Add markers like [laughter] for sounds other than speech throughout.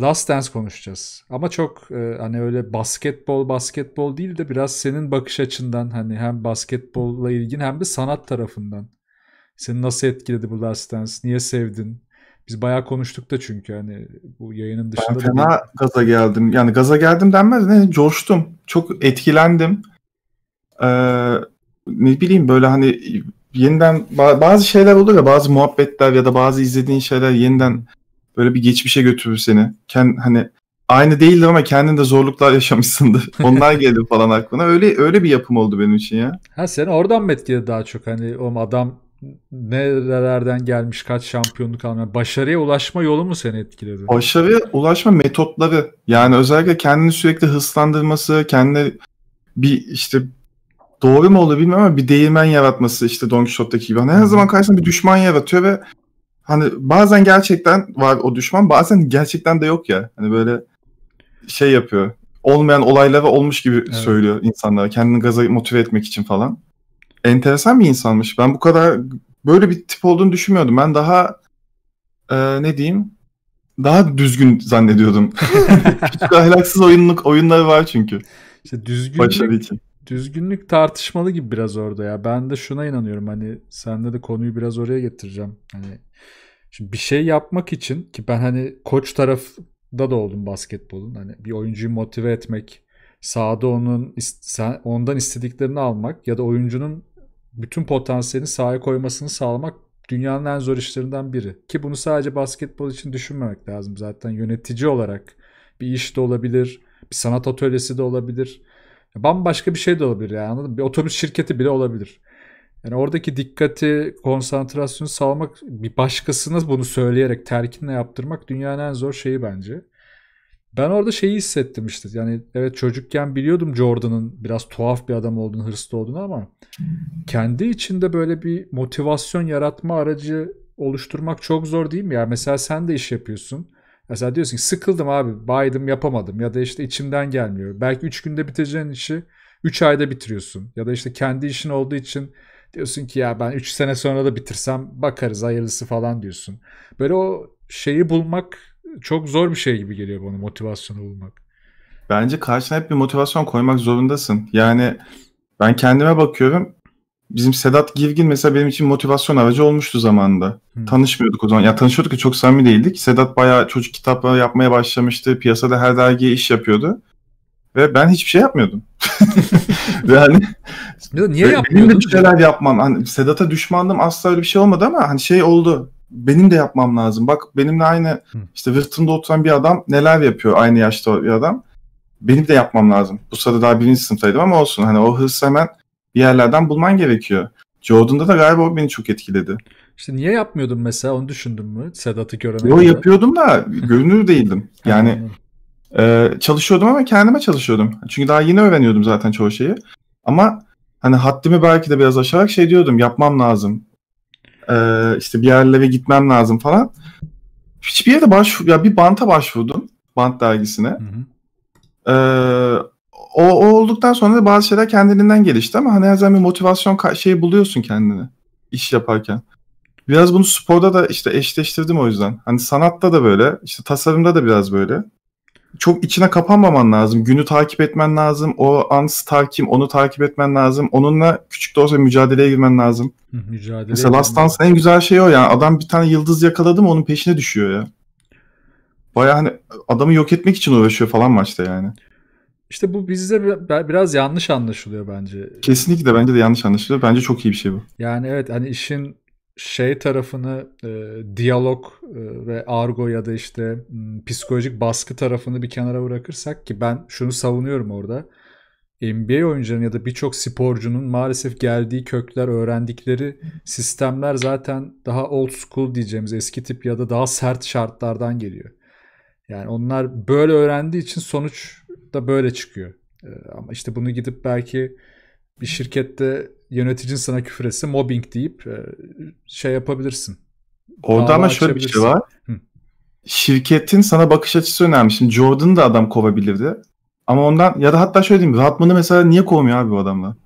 Last Dance konuşacağız. Ama çok e, hani öyle basketbol basketbol değil de biraz senin bakış açından hani hem basketbolla ilgin hem de sanat tarafından. Seni nasıl etkiledi bu Last Dance? Niye sevdin? Biz bayağı konuştuk da çünkü hani bu yayının dışında. Ben fena da... gaza geldim. Yani gaza geldim denmez ne coştum. Çok etkilendim. Ee, ne bileyim böyle hani yeniden bazı şeyler olur ya bazı muhabbetler ya da bazı izlediğin şeyler yeniden Böyle bir geçmişe götürür seni. Kend, hani aynı değildi ama kendin de zorluklar yaşamışsındı. [laughs] Onlar geldi falan aklına. Öyle öyle bir yapım oldu benim için ya. Ha sen oradan mı etkiledi daha çok hani o adam nerelerden gelmiş, kaç şampiyonluk almış. Başarıya ulaşma yolu mu seni etkiledi? Başarıya ulaşma metotları. Yani özellikle kendini sürekli hızlandırması, kendini bir işte doğru mu olur bilmiyorum ama bir değirmen yaratması işte Don Quixote'daki gibi. Yani her zaman karşısında bir düşman yaratıyor ve hani bazen gerçekten var o düşman bazen gerçekten de yok ya. Hani böyle şey yapıyor. Olmayan olayları olmuş gibi evet. söylüyor insanlara. Kendini gaza motive etmek için falan. Enteresan bir insanmış. Ben bu kadar böyle bir tip olduğunu düşünmüyordum. Ben daha e, ne diyeyim daha düzgün zannediyordum. [laughs] Küçük ahlaksız oyunluk oyunları var çünkü. İşte düzgünlük, Başarı için. düzgünlük tartışmalı gibi biraz orada ya. Ben de şuna inanıyorum hani sende de konuyu biraz oraya getireceğim. Hani Şimdi bir şey yapmak için ki ben hani koç tarafında da oldum basketbolun. Hani bir oyuncuyu motive etmek, sahada onun ondan istediklerini almak ya da oyuncunun bütün potansiyelini sahaya koymasını sağlamak dünyanın en zor işlerinden biri. Ki bunu sadece basketbol için düşünmemek lazım zaten. Yönetici olarak bir iş de olabilir, bir sanat atölyesi de olabilir. Bambaşka bir şey de olabilir yani anladın Bir otobüs şirketi bile olabilir. Yani oradaki dikkati, konsantrasyonu sağlamak, bir başkasına bunu söyleyerek terkinle yaptırmak dünyanın en zor şeyi bence. Ben orada şeyi hissettim işte. Yani evet çocukken biliyordum Jordan'ın biraz tuhaf bir adam olduğunu, hırslı olduğunu ama kendi içinde böyle bir motivasyon yaratma aracı oluşturmak çok zor değil mi? yani mesela sen de iş yapıyorsun. Mesela diyorsun ki sıkıldım abi, baydım yapamadım ya da işte içimden gelmiyor. Belki 3 günde biteceğin işi 3 ayda bitiriyorsun ya da işte kendi işin olduğu için Diyorsun ki ya ben 3 sene sonra da bitirsem bakarız hayırlısı falan diyorsun. Böyle o şeyi bulmak çok zor bir şey gibi geliyor bana motivasyonu bulmak. Bence karşına hep bir motivasyon koymak zorundasın. Yani ben kendime bakıyorum. Bizim Sedat Givgin mesela benim için motivasyon aracı olmuştu zamanında. Hmm. Tanışmıyorduk o zaman. Ya tanışıyorduk da çok samimi değildik. Sedat bayağı çocuk kitapları yapmaya başlamıştı. Piyasada her dergiye iş yapıyordu. Ve ben hiçbir şey yapmıyordum. [laughs] yani [laughs] niye benim de bir şeyler yapmam. Hani Sedat'a düşmandım asla öyle bir şey olmadı ama hani şey oldu. Benim de yapmam lazım. Bak benimle aynı işte Wifton'da oturan bir adam neler yapıyor aynı yaşta bir adam. Benim de yapmam lazım. Bu sırada daha birinci sınıftaydım ama olsun. Hani o hırsı hemen bir yerlerden bulman gerekiyor. Jordan'da da galiba o beni çok etkiledi. İşte niye yapmıyordum mesela onu düşündün mü Sedat'ı görene Yo, kadar? yapıyordum da görünür değildim. Yani ee, çalışıyordum ama kendime çalışıyordum. Çünkü daha yeni öğreniyordum zaten çoğu şeyi. Ama hani haddimi belki de biraz aşarak şey diyordum yapmam lazım. Ee, işte bir yerlere gitmem lazım falan. Hiçbir yere başvur ya bir banta başvurdum. Bant dergisine. Hı hı. Ee, o, o olduktan sonra da bazı şeyler kendiliğinden gelişti ama hani her zaman bir motivasyon şeyi buluyorsun kendine iş yaparken. Biraz bunu sporda da işte eşleştirdim o yüzden. Hani sanatta da böyle, işte tasarımda da biraz böyle çok içine kapanmaman lazım. Günü takip etmen lazım. O ans takim, onu takip etmen lazım. Onunla küçük de olsa mücadeleye girmen lazım. Mücadele Mesela Last Dance'ın en güzel şey o ya, Adam bir tane yıldız yakaladı mı onun peşine düşüyor ya. Baya hani adamı yok etmek için uğraşıyor falan maçta yani. İşte bu bizde biraz yanlış anlaşılıyor bence. Kesinlikle bence de yanlış anlaşılıyor. Bence çok iyi bir şey bu. Yani evet hani işin şey tarafını e, diyalog e, ve argo ya da işte m, hmm, psikolojik baskı tarafını bir kenara bırakırsak ki ben şunu savunuyorum orada. NBA oyuncuların ya da birçok sporcunun maalesef geldiği kökler, öğrendikleri sistemler zaten daha old school diyeceğimiz eski tip ya da daha sert şartlardan geliyor. Yani onlar böyle öğrendiği için sonuç da böyle çıkıyor. E, ama işte bunu gidip belki bir şirkette yöneticin sana küfür etse mobbing deyip e, şey yapabilirsin. Orada Dava ama şöyle bir şey var. Hı. Şirketin sana bakış açısı önemli. Şimdi Jordan'ı da adam kovabilirdi. Ama ondan ya da hatta şöyle diyeyim. Ratman'ı mesela niye kovmuyor abi bu adamla?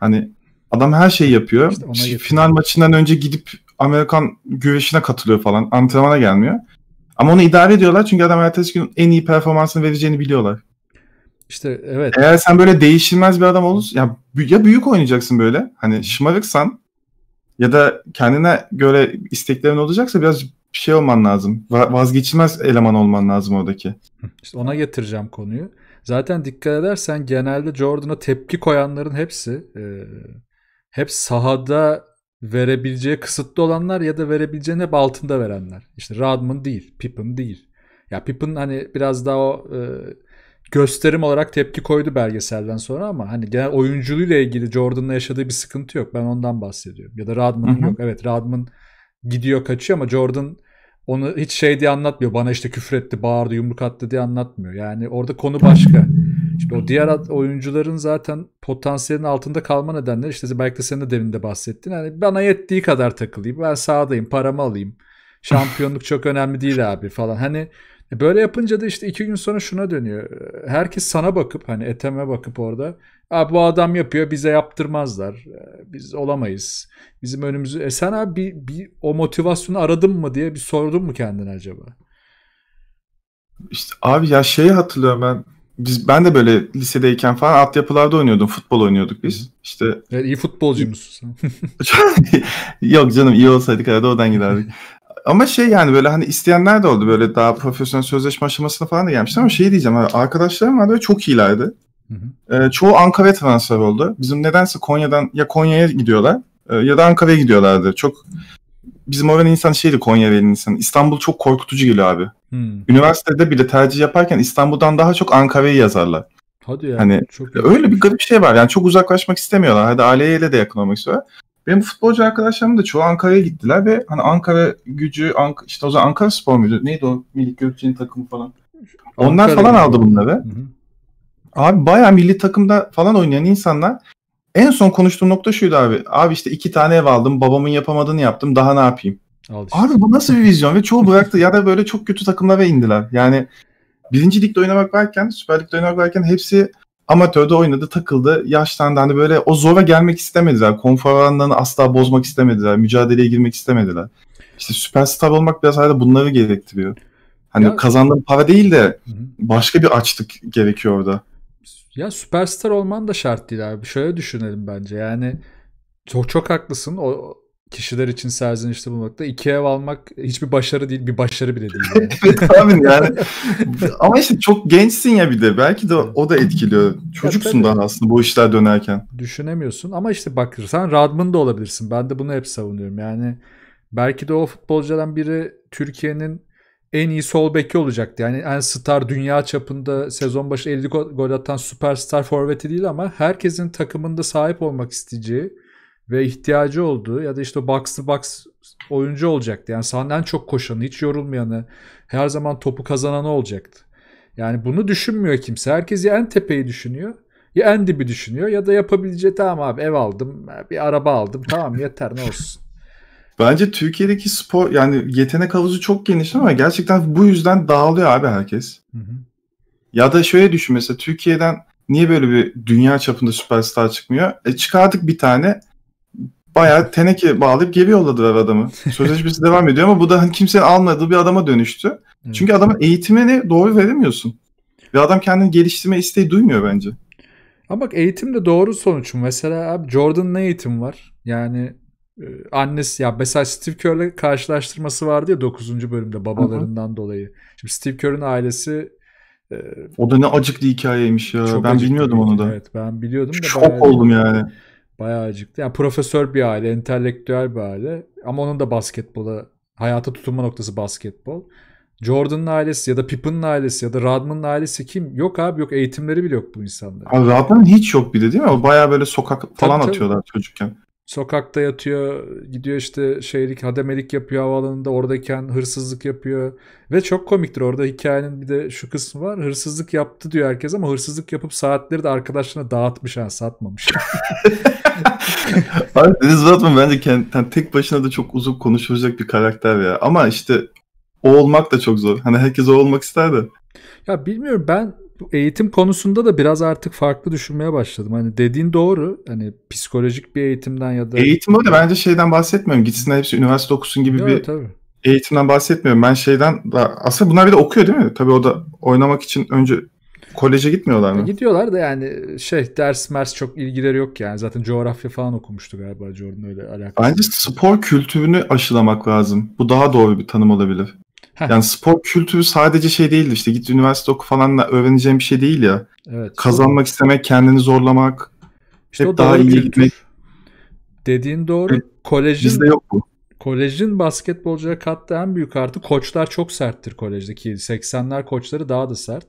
Hani adam her şeyi yapıyor. İşte yapıyor. Final maçından önce gidip Amerikan güreşine katılıyor falan. Antrenmana gelmiyor. Ama onu idare ediyorlar çünkü adam ertesi gün en iyi performansını vereceğini biliyorlar. İşte evet. Eğer sen böyle değişilmez bir adam olursun ya, ya büyük oynayacaksın böyle hani şımarıksan ya da kendine göre isteklerin olacaksa biraz bir şey olman lazım. Va- vazgeçilmez eleman olman lazım oradaki. İşte ona getireceğim konuyu. Zaten dikkat edersen genelde Jordan'a tepki koyanların hepsi e, hep sahada verebileceği kısıtlı olanlar ya da verebileceğini hep altında verenler. İşte Rodman değil, Pippen değil. Ya Pippen hani biraz daha o e, gösterim olarak tepki koydu belgeselden sonra ama hani genel oyunculuğuyla ilgili Jordan'la yaşadığı bir sıkıntı yok. Ben ondan bahsediyorum. Ya da Radman'ın yok. Evet Radman gidiyor kaçıyor ama Jordan onu hiç şey diye anlatmıyor. Bana işte küfür etti, bağırdı, yumruk attı diye anlatmıyor. Yani orada konu başka. Şimdi o diğer oyuncuların zaten potansiyelin altında kalma nedenleri işte belki de senin de demin de bahsettin. Hani bana yettiği kadar takılayım. Ben sağdayım. paramı alayım. [laughs] Şampiyonluk çok önemli değil abi falan. Hani e böyle yapınca da işte iki gün sonra şuna dönüyor. Herkes sana bakıp hani eteme bakıp orada. Abi bu adam yapıyor bize yaptırmazlar. E, biz olamayız. Bizim önümüzü... E sen abi bir, bir, o motivasyonu aradın mı diye bir sordun mu kendine acaba? İşte abi ya şeyi hatırlıyorum ben. Biz, ben de böyle lisedeyken falan altyapılarda oynuyordum. Futbol oynuyorduk biz. İşte evet, iyi futbolcu sen? [laughs] Yok canım iyi olsaydık arada oradan giderdik. [laughs] ama şey yani böyle hani isteyenler de oldu böyle daha profesyonel sözleşme aşamasına falan da gelmişti ama şey diyeceğim hani arkadaşlarım vardı ve çok iyilerdi. Hı hı. E, çoğu Ankara transfer oldu. Bizim nedense Konya'dan ya Konya'ya gidiyorlar e, ya da Ankara'ya gidiyorlardı. Çok bizim oranın insan şeydi Konya insan. İstanbul çok korkutucu geliyor abi. Hmm. Üniversitede bile tercih yaparken İstanbul'dan daha çok Ankara'yı yazarlar. Hadi ya. Hani çok öyle bir garip şey var. Yani çok uzaklaşmak istemiyorlar. Hadi aileyle de yakın olmak istiyorlar. Benim futbolcu arkadaşlarım da çoğu Ankara'ya gittiler ve hani Ankara gücü, Ank işte o zaman Ankara Spor muydu? Neydi o Melih Gökçe'nin takımı falan. Ankara Onlar Ankara falan aldı bunları. Hı hı. Abi bayağı milli takımda falan oynayan insanlar en son konuştuğum nokta şuydu abi. Abi işte iki tane ev aldım. Babamın yapamadığını yaptım. Daha ne yapayım? Al işte. Abi bu nasıl bir vizyon? ve çoğu bıraktı ya da böyle çok kötü takımlara indiler. Yani birinci ligde oynamak varken, Süper Lig'de oynamak varken hepsi amatörde oynadı, takıldı, yaşlandı. Hani böyle o zora gelmek istemediler. Konfor alanlarını asla bozmak istemediler. Mücadeleye girmek istemediler. İşte süperstar olmak biraz hala bunları gerektiriyor. Hani ya, kazandığın para değil de başka bir açlık gerekiyor orada. Ya süperstar olman da şart değil abi. Şöyle düşünelim bence. Yani çok çok haklısın. O kişiler için serzenişte bulmakta. İki ev almak hiçbir başarı değil, bir başarı bile değil. Yani. [laughs] evet abi yani. Ama işte çok gençsin ya bir de. Belki de o da etkiliyor. Çocuksun evet, daha aslında bu işler dönerken. Düşünemiyorsun ama işte bakırsan Radman da olabilirsin. Ben de bunu hep savunuyorum. Yani belki de o futbolcudan biri Türkiye'nin en iyi sol beki olacaktı. Yani en star dünya çapında sezon başı 50 gol atan süperstar forveti değil ama herkesin takımında sahip olmak isteyeceği ve ihtiyacı olduğu ya da işte box to box oyuncu olacaktı. Yani sahneden çok koşanı, hiç yorulmayanı, her zaman topu kazananı olacaktı. Yani bunu düşünmüyor kimse. Herkes ya en tepeyi düşünüyor ya en dibi düşünüyor ya da yapabileceği tamam abi ev aldım bir araba aldım tamam yeter ne olsun. [laughs] Bence Türkiye'deki spor yani yetenek havuzu çok geniş ama gerçekten bu yüzden dağılıyor abi herkes. Hı hı. Ya da şöyle düşün mesela Türkiye'den niye böyle bir dünya çapında süperstar çıkmıyor? E çıkardık bir tane bayağı teneke bağlayıp geri yolladı adamı. [laughs] Sözleşmesi devam ediyor ama bu da hani kimsenin almadığı bir adama dönüştü. Hmm. Çünkü adamın eğitimini doğru veremiyorsun. Ve adam kendini geliştirme isteği duymuyor bence. Ama bak eğitim de doğru sonuç. Mesela abi ne eğitim var. Yani e, annesi ya mesela Steve Kerr'le karşılaştırması vardı ya 9. bölümde babalarından Hı-hı. dolayı. Şimdi Steve Kerr'ün ailesi e, o da ne acıklı hikayeymiş ya. ben bilmiyordum onu da. Evet ben biliyordum da. Şok oldum yani. Bayağı acıktı. Yani profesör bir aile, entelektüel bir aile. Ama onun da basketbola, hayata tutunma noktası basketbol. Jordan'ın ailesi ya da Pippen'ın ailesi ya da Rodman'ın ailesi kim? Yok abi yok eğitimleri bile yok bu insanların. Abi Rodman hiç yok bir de değil mi? O bayağı böyle sokak falan tabii, atıyorlar tabii. çocukken. Sokakta yatıyor, gidiyor işte şeylik hademelik yapıyor havaalanında oradayken hırsızlık yapıyor. Ve çok komiktir orada hikayenin bir de şu kısmı var. Hırsızlık yaptı diyor herkes ama hırsızlık yapıp saatleri de arkadaşlarına dağıtmış ha satmamış. [laughs] Abi Deniz Batman bence kendinden tek başına da çok uzun konuşulacak bir karakter ya. Ama işte o olmak da çok zor. Hani herkes o olmak ister de. Ya bilmiyorum ben bu eğitim konusunda da biraz artık farklı düşünmeye başladım. Hani dediğin doğru. Hani psikolojik bir eğitimden ya da... Eğitim öyle bence şeyden bahsetmiyorum. Gitsinler hepsi üniversite okusun gibi Yok, bir tabii. eğitimden bahsetmiyorum. Ben şeyden... Da... Aslında bunlar bir de okuyor değil mi? Tabii o da oynamak için önce Koleje gitmiyorlar e, mı? Gidiyorlar da yani şey ders mers çok ilgileri yok yani. Zaten coğrafya falan okumuştu galiba Jordan öyle alakalı. Bence spor kültürünü aşılamak lazım. Bu daha doğru bir tanım olabilir yani spor kültürü sadece şey değildi işte git üniversite oku falanla öğreneceğim bir şey değil ya. Evet. Kazanmak doğru. istemek, kendini zorlamak, işte hep daha iyi kültür. gitmek. Dediğin doğru. Evet. Kolejin Bizde yok bu. Kolejin basketbolcuya kattığı en büyük artı koçlar çok serttir kolejdeki. 80'ler koçları daha da sert.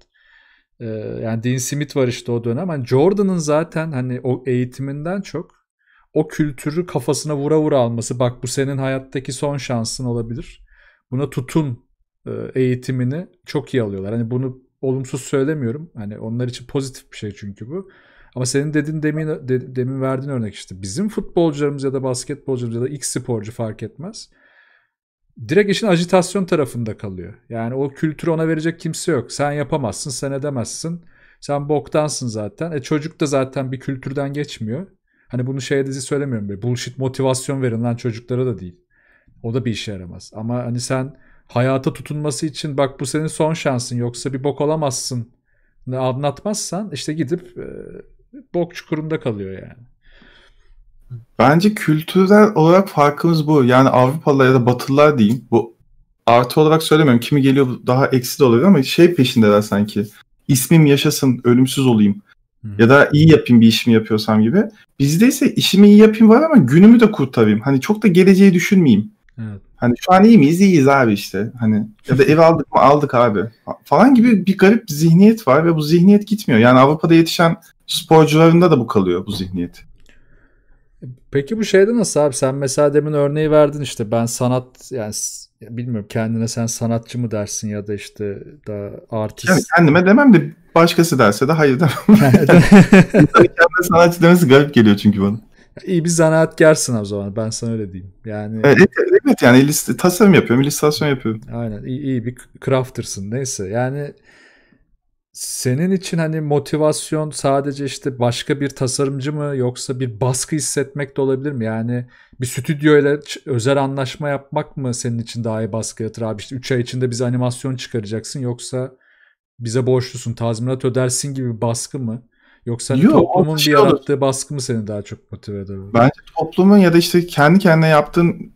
Ee, yani Dean Smith var işte o dönem. Hani Jordan'ın zaten hani o eğitiminden çok o kültürü kafasına vura vura alması. Bak bu senin hayattaki son şansın olabilir. Buna tutun e, eğitimini çok iyi alıyorlar. Hani bunu olumsuz söylemiyorum. Hani onlar için pozitif bir şey çünkü bu. Ama senin dediğin demin de, demin verdiğin örnek işte bizim futbolcularımız ya da basketbolcularımız ya da X sporcu fark etmez. Direkt işin ajitasyon tarafında kalıyor. Yani o kültürü ona verecek kimse yok. Sen yapamazsın, sen edemezsin. Sen boktansın zaten. E çocuk da zaten bir kültürden geçmiyor. Hani bunu şeye dizi söylemiyorum. Böyle bullshit motivasyon verin lan çocuklara da değil. O da bir işe yaramaz. Ama hani sen hayata tutunması için bak bu senin son şansın yoksa bir bok olamazsın anlatmazsan işte gidip e, bok çukurunda kalıyor yani. Bence kültürel olarak farkımız bu. Yani Avrupalılar ya da Batılılar diyeyim. Bu artı olarak söylemiyorum. Kimi geliyor daha eksi de olabilir ama şey peşindeler sanki. İsmim yaşasın, ölümsüz olayım. Hmm. Ya da iyi yapayım bir işimi yapıyorsam gibi. Bizde ise işimi iyi yapayım var ama günümü de kurtarayım. Hani çok da geleceği düşünmeyeyim. Evet. Hani şu an iyi miyiz? İyiyiz abi işte. Hani ya da ev aldık mı? Aldık abi. Falan gibi bir garip bir zihniyet var ve bu zihniyet gitmiyor. Yani Avrupa'da yetişen sporcularında da bu kalıyor bu zihniyet. Peki bu şeyde nasıl abi? Sen mesela demin örneği verdin işte ben sanat yani bilmiyorum kendine sen sanatçı mı dersin ya da işte da artist. Yani kendime demem de başkası derse de hayır demem. [laughs] [laughs] kendine sanatçı demesi garip geliyor çünkü bana. İyi bir zanaatkarsın o zaman. Ben sana öyle diyeyim. Yani Evet, evet yani liste, tasarım yapıyorum, illüstrasyon yapıyorum. Aynen. İyi, iyi bir crafter'sın. Neyse. Yani senin için hani motivasyon sadece işte başka bir tasarımcı mı yoksa bir baskı hissetmek de olabilir mi? Yani bir stüdyo ile özel anlaşma yapmak mı senin için daha iyi baskı yaratır abi? İşte 3 ay içinde bize animasyon çıkaracaksın yoksa bize borçlusun tazminat ödersin gibi bir baskı mı? Yoksa hani toplumun bir şey yarattığı olur. baskı mı seni daha çok motive ediyor? Bence toplumun ya da işte kendi kendine yaptığın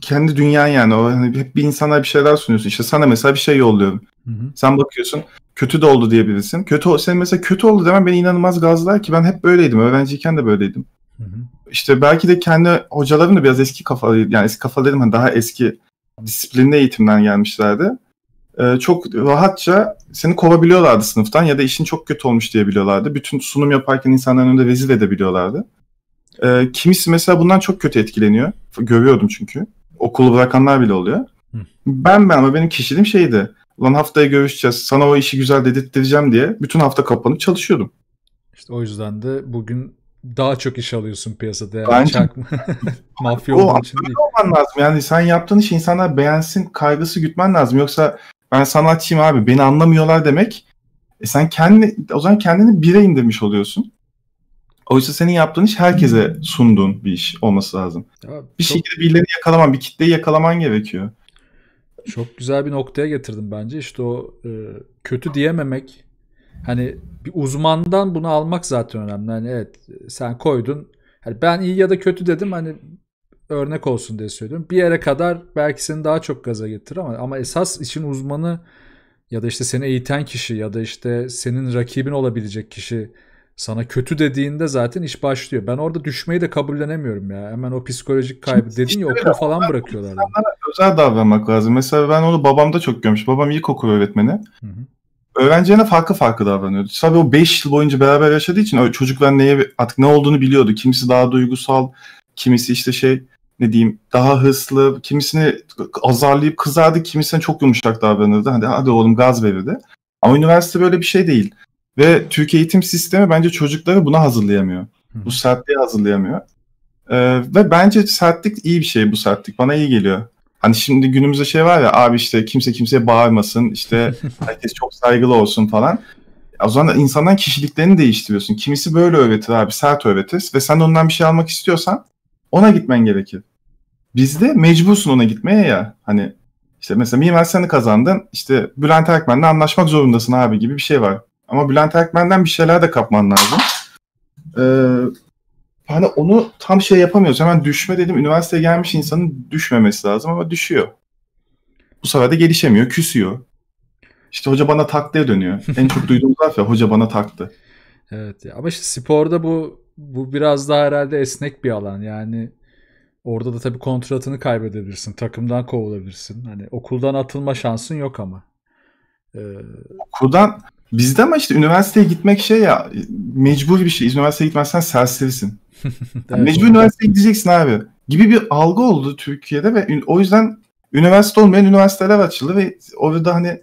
kendi dünyan yani o hani hep bir insana bir şeyler sunuyorsun. İşte sana mesela bir şey yolluyorum. Hı-hı. Sen bakıyorsun kötü de oldu diyebilirsin. Kötü sen mesela kötü oldu demen beni inanılmaz gazlar ki ben hep böyleydim. Öğrenciyken de böyleydim. Hı-hı. İşte belki de kendi hocalarım da biraz eski kafalı yani eski kafalı dedim hani daha eski disiplinli eğitimden gelmişlerdi. Ee, çok rahatça seni kovabiliyorlardı sınıftan ya da işin çok kötü olmuş diye biliyorlardı. Bütün sunum yaparken insanların önünde rezil edebiliyorlardı. E, kimisi mesela bundan çok kötü etkileniyor. Görüyordum çünkü. Okulu bırakanlar bile oluyor. Hı. Ben ben ama benim kişiliğim şeydi. Lan haftaya görüşeceğiz. Sana o işi güzel dedirttireceğim diye bütün hafta kapanıp çalışıyordum. İşte o yüzden de bugün daha çok iş alıyorsun piyasada. Yani. Bence. Çakma. [laughs] Mafya olduğun için değil. olman lazım. Yani sen yaptığın işi insanlar beğensin kaygısı gütmen lazım. Yoksa ben sanatçıyım abi beni anlamıyorlar demek e sen kendi o zaman kendini bire indirmiş oluyorsun. Oysa senin yaptığın iş herkese sunduğun bir iş olması lazım. Ya, bir çok... şekilde birileri yakalaman, bir kitleyi yakalaman gerekiyor. Çok güzel bir noktaya getirdim bence. İşte o e, kötü diyememek. Hani bir uzmandan bunu almak zaten önemli. Hani evet sen koydun. Hani ben iyi ya da kötü dedim. Hani örnek olsun diye söylüyorum. Bir yere kadar belki seni daha çok gaza getirir ama ama esas işin uzmanı ya da işte seni eğiten kişi ya da işte senin rakibin olabilecek kişi sana kötü dediğinde zaten iş başlıyor. Ben orada düşmeyi de kabullenemiyorum ya. Hemen o psikolojik kaybı Şimdi dedin ya okul falan bırakıyorlar. Yani. Özel davranmak lazım. Mesela ben onu babamda çok görmüş. Babam ilkokul öğretmeni. Hı hı. Öğrencilerine farklı farklı davranıyordu. Tabii o 5 yıl boyunca beraber yaşadığı için çocuklar neye artık ne olduğunu biliyordu. Kimisi daha duygusal, kimisi işte şey ne diyeyim daha hızlı kimisini azarlayıp kızardı kimisine çok yumuşak davranırdı. Hadi hadi oğlum gaz verirdi. Ama üniversite böyle bir şey değil. Ve Türk eğitim sistemi bence çocukları buna hazırlayamıyor. Bu sertliği hazırlayamıyor. Ee, ve bence sertlik iyi bir şey bu sertlik. Bana iyi geliyor. Hani şimdi günümüzde şey var ya abi işte kimse kimseye bağırmasın işte [laughs] herkes çok saygılı olsun falan. O zaman insanların kişiliklerini değiştiriyorsun. Kimisi böyle öğretir abi sert öğretir ve sen ondan bir şey almak istiyorsan ona gitmen gerekir. Bizde mecbursun ona gitmeye ya. Hani işte mesela Mimar Sen'i kazandın. İşte Bülent Erkmen'le anlaşmak zorundasın abi gibi bir şey var. Ama Bülent Erkmen'den bir şeyler de kapman lazım. Ee, hani onu tam şey yapamıyoruz. Hemen düşme dedim. Üniversiteye gelmiş insanın düşmemesi lazım ama düşüyor. Bu sefer de gelişemiyor, küsüyor. İşte hoca bana taktıya dönüyor. En çok duyduğum laf ya hoca bana taktı. Evet ama işte sporda bu bu biraz daha herhalde esnek bir alan. Yani orada da tabii kontratını kaybedebilirsin. Takımdan kovulabilirsin. Hani okuldan atılma şansın yok ama. Ee... Okuldan bizde ama işte üniversiteye gitmek şey ya mecbur bir şey. Üniversiteye gitmezsen serserisin. [laughs] yani mecbur üniversiteye gideceksin abi gibi bir algı oldu Türkiye'de ve o yüzden üniversite olmayan üniversiteler açıldı ve orada hani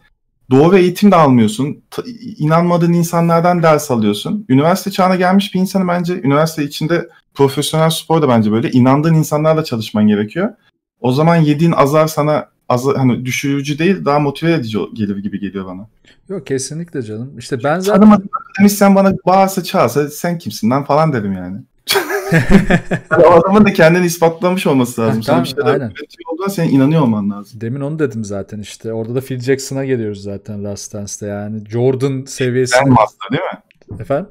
Doğru eğitim de almıyorsun. Ta, inanmadığın insanlardan ders alıyorsun. Üniversite çağına gelmiş bir insanı bence üniversite içinde profesyonel spor da bence böyle. inandığın insanlarla çalışman gerekiyor. O zaman yediğin azar sana azar, hani düşürücü değil daha motive edici gelir gibi geliyor bana. Yok kesinlikle canım. İşte ben zaten... Tanımadığım akademisyen bana bağırsa çağırsa sen kimsin lan falan dedim yani. [laughs] Hani o adamın da kendini ispatlamış olması lazım. Tamam, Sana bir şeyler olduğuna senin inanıyor olman lazım. Demin onu dedim zaten işte. Orada da Phil Jackson'a geliyoruz zaten Last Dance'da yani. Jordan seviyesi. Zen Master değil mi? Efendim?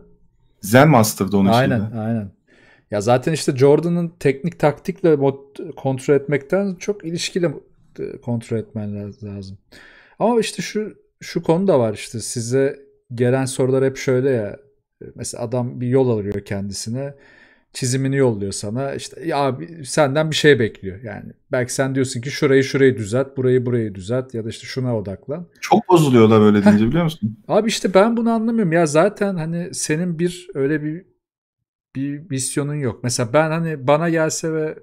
Zen Master'da onun Aynen şeyde. aynen. Ya zaten işte Jordan'ın teknik taktikle kontrol etmekten çok ilişkili e, kontrol etmen lazım. Ama işte şu şu konu da var işte size gelen sorular hep şöyle ya. Mesela adam bir yol alıyor kendisine çizimini yolluyor sana. İşte ya abi senden bir şey bekliyor yani. Belki sen diyorsun ki şurayı şurayı düzelt, burayı burayı düzelt ya da işte şuna odaklan. Çok bozuluyor da böyle deyince biliyor musun? Abi işte ben bunu anlamıyorum. Ya zaten hani senin bir öyle bir bir misyonun yok. Mesela ben hani bana gelse ve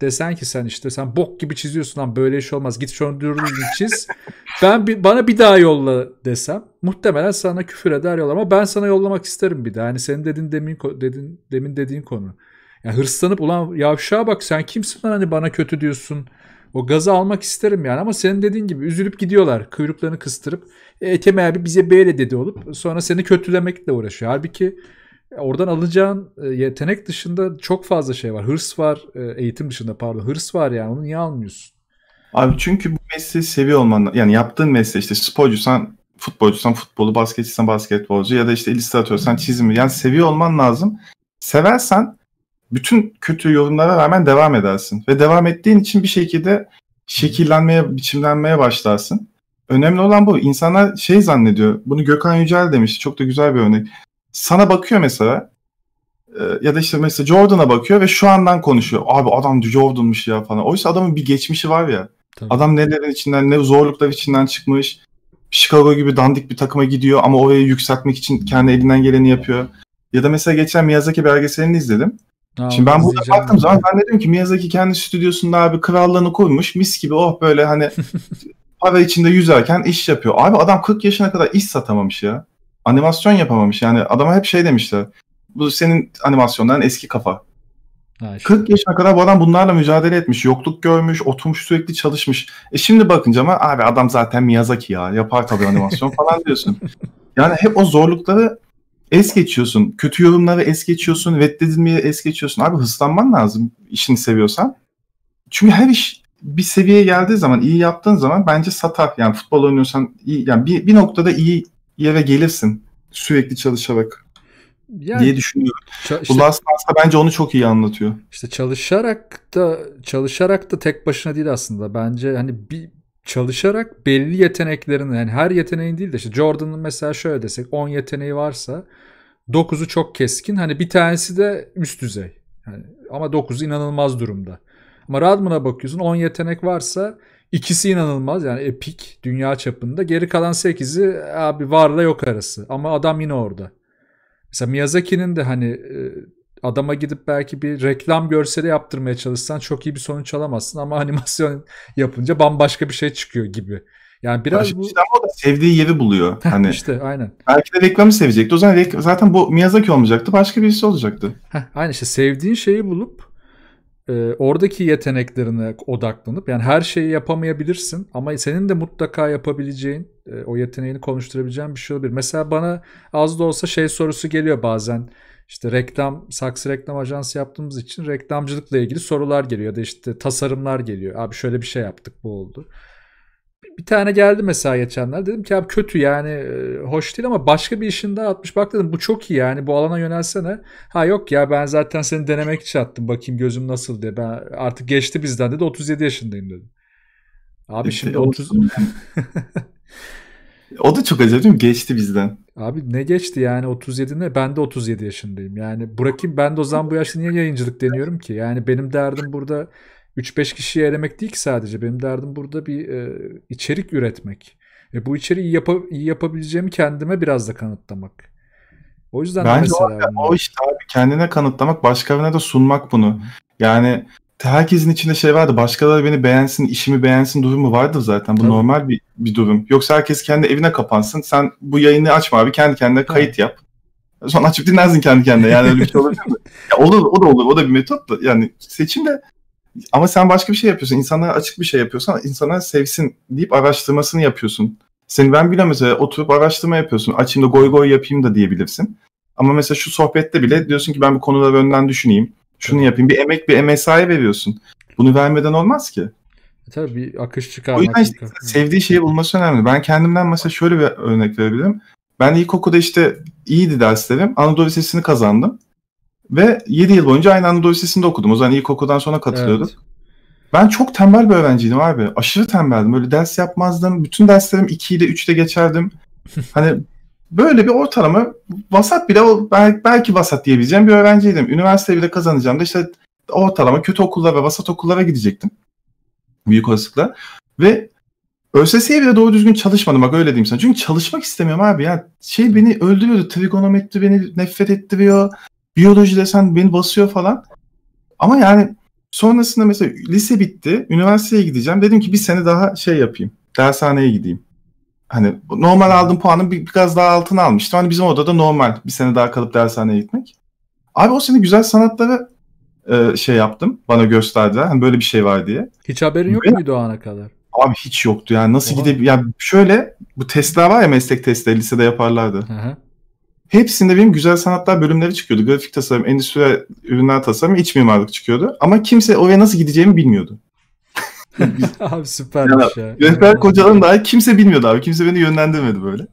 desen ki sen işte sen bok gibi çiziyorsun lan böyle iş olmaz git şunu dürbün çiz. ben bir, bana bir daha yolla desem muhtemelen sana küfür eder yollar ama ben sana yollamak isterim bir daha. Hani senin dedin demin dedin demin dediğin konu. Yani hırslanıp ulan yavşağa bak sen kimsin lan hani bana kötü diyorsun. O gazı almak isterim yani ama senin dediğin gibi üzülüp gidiyorlar. Kuyruklarını kıstırıp Ethem abi bize böyle dedi olup sonra seni kötülemekle uğraşıyor. Halbuki Oradan alacağın e, yetenek dışında çok fazla şey var. Hırs var, e, eğitim dışında pardon. Hırs var yani onu niye almıyorsun? Abi çünkü bu mesleği seviyor olman, yani yaptığın mesleği işte sporcuysan futbolcuysan futbolu, basketçiysen basketbolcu ya da işte illüstratörsen çizimi yani seviyor olman lazım. Seversen bütün kötü yorumlara rağmen devam edersin ve devam ettiğin için bir şekilde şekillenmeye, biçimlenmeye başlarsın. Önemli olan bu. İnsanlar şey zannediyor. Bunu Gökhan Yücel demişti. Çok da güzel bir örnek sana bakıyor mesela e, ya da işte mesela Jordan'a bakıyor ve şu andan konuşuyor. Abi adam Jordan'mış ya falan. Oysa adamın bir geçmişi var ya. Tabii. Adam nelerin içinden ne zorluklar içinden çıkmış. Chicago gibi dandik bir takıma gidiyor ama orayı yükseltmek için kendi elinden geleni yapıyor. Ya da mesela geçen Miyazaki belgeselini izledim. Ha, Şimdi ben burada baktım zaman ben dedim ki Miyazaki kendi stüdyosunda abi krallığını kurmuş. Mis gibi oh böyle hani [laughs] para içinde yüzerken iş yapıyor. Abi adam 40 yaşına kadar iş satamamış ya animasyon yapamamış. Yani adama hep şey demişti. Bu senin animasyonların eski kafa. Ha, işte. 40 yaşına kadar bu adam bunlarla mücadele etmiş. Yokluk görmüş, oturmuş sürekli çalışmış. E şimdi bakınca ama abi adam zaten Miyazaki ya. Yapar tabii animasyon [laughs] falan diyorsun. Yani hep o zorlukları es geçiyorsun. Kötü yorumları es geçiyorsun. Reddedilmeyi es geçiyorsun. Abi hıslanman lazım işini seviyorsan. Çünkü her iş bir seviyeye geldiği zaman iyi yaptığın zaman bence satar. Yani futbol oynuyorsan iyi yani bir, bir noktada iyi eve gelirsin sürekli çalışarak yani, diye düşünüyorum. Işte, Bu Last Dance'da bence onu çok iyi anlatıyor. İşte çalışarak da çalışarak da tek başına değil aslında. Bence hani bir çalışarak belli yeteneklerini yani her yeteneğin değil de işte Jordan'ın mesela şöyle desek 10 yeteneği varsa 9'u çok keskin. Hani bir tanesi de üst düzey. Yani ama 9 inanılmaz durumda. Ama Radman'a bakıyorsun 10 yetenek varsa İkisi inanılmaz yani epik dünya çapında. Geri kalan 8'i abi varla yok arası ama adam yine orada. Mesela Miyazaki'nin de hani e, adama gidip belki bir reklam görseli yaptırmaya çalışsan çok iyi bir sonuç alamazsın ama [laughs] animasyon yapınca bambaşka bir şey çıkıyor gibi. Yani biraz bu... İşte ama da sevdiği yeri buluyor. Hani İşte aynen. Belki de reklamı sevecekti. O zaman reklam... zaten bu Miyazaki olmayacaktı. Başka birisi olacaktı. Heh, aynen işte sevdiğin şeyi bulup e, oradaki yeteneklerine odaklanıp yani her şeyi yapamayabilirsin ama senin de mutlaka yapabileceğin e, o yeteneğini konuşturabileceğin bir şey olabilir. Mesela bana az da olsa şey sorusu geliyor bazen. işte reklam, saksı reklam ajansı yaptığımız için reklamcılıkla ilgili sorular geliyor ya da işte tasarımlar geliyor. Abi şöyle bir şey yaptık bu oldu bir tane geldi mesela geçenler. Dedim ki abi kötü yani e, hoş değil ama başka bir işin daha atmış. Bak dedim bu çok iyi yani bu alana yönelsene. Ha yok ya ben zaten seni denemek için attım. Bakayım gözüm nasıl diye. Ben artık geçti bizden dedi 37 yaşındayım dedim. Abi şimdi 30... [laughs] O da çok acayip değil mi? Geçti bizden. Abi ne geçti yani 37 ne? Ben de 37 yaşındayım. Yani bırakayım ben de o zaman bu yaşta niye yayıncılık deniyorum ki? Yani benim derdim burada 3-5 kişiyi elemek değil ki sadece. Benim derdim burada bir e, içerik üretmek. Ve bu içeriği yap iyi yapabileceğimi kendime biraz da kanıtlamak. O yüzden Bence mesela... O, hani o işte abi kendine kanıtlamak, başkalarına da sunmak bunu. Yani herkesin içinde şey vardı. Başkaları beni beğensin, işimi beğensin durumu vardı zaten. Bu Tabii. normal bir, bir durum. Yoksa herkes kendi evine kapansın. Sen bu yayını açma abi. Kendi kendine kayıt yap. Sonra açıp dinlersin kendi kendine. Yani öyle bir şey [laughs] olabilir Ya olur, o da olur. O da bir metot da. Yani seçim de ama sen başka bir şey yapıyorsun. İnsanlara açık bir şey yapıyorsan insana sevsin deyip araştırmasını yapıyorsun. Seni ben bile mesela oturup araştırma yapıyorsun. Açayım da goy goy yapayım da diyebilirsin. Ama mesela şu sohbette bile diyorsun ki ben bu konuları önden düşüneyim. Şunu yapayım. Bir emek, bir mesai veriyorsun. Bunu vermeden olmaz ki. E tabii bir akış çıkarmak. O yüzden işte sevdiği şeyi bulması önemli. Ben kendimden mesela şöyle bir örnek verebilirim. Ben ilkokulda işte iyiydi derslerim. Anadolu Lisesi'ni kazandım. Ve 7 yıl boyunca aynı Anadolu Lisesi'nde okudum. O zaman ilkokuldan sonra katılıyorduk. Evet. Ben çok tembel bir öğrenciydim abi. Aşırı tembeldim. Böyle ders yapmazdım. Bütün derslerim 2 ile 3 ile geçerdim. [laughs] hani böyle bir ortalama vasat bile belki vasat diyebileceğim bir öğrenciydim. Üniversiteyi bile kazanacağım da işte ortalama kötü okullara ve vasat okullara gidecektim. Büyük olasılıkla. Ve ÖSS'ye bile doğru düzgün çalışmadım bak öyle diyeyim sana. Çünkü çalışmak istemiyorum abi ya. Şey beni öldürüyordu. Trigonometri beni nefret ettiriyor biyoloji desen beni basıyor falan. Ama yani sonrasında mesela lise bitti, üniversiteye gideceğim. Dedim ki bir sene daha şey yapayım, dershaneye gideyim. Hani normal aldığım puanın bir, biraz daha altını almıştım. Hani bizim odada normal bir sene daha kalıp dershaneye gitmek. Abi o sene güzel sanatları e, şey yaptım. Bana gösterdiler. Hani böyle bir şey var diye. Hiç haberin yok Ve, muydu o ana kadar? Abi hiç yoktu yani nasıl Oha. yani şöyle bu testler var ya meslek testleri lisede yaparlardı. Hı hı hepsinde benim güzel sanatlar bölümleri çıkıyordu. Grafik tasarım, endüstriyel ürünler tasarım, iç mimarlık çıkıyordu. Ama kimse oraya nasıl gideceğimi bilmiyordu. [laughs] abi süper ya. ya. Rehber kocalarım dahi kimse bilmiyordu abi. Kimse beni yönlendirmedi böyle.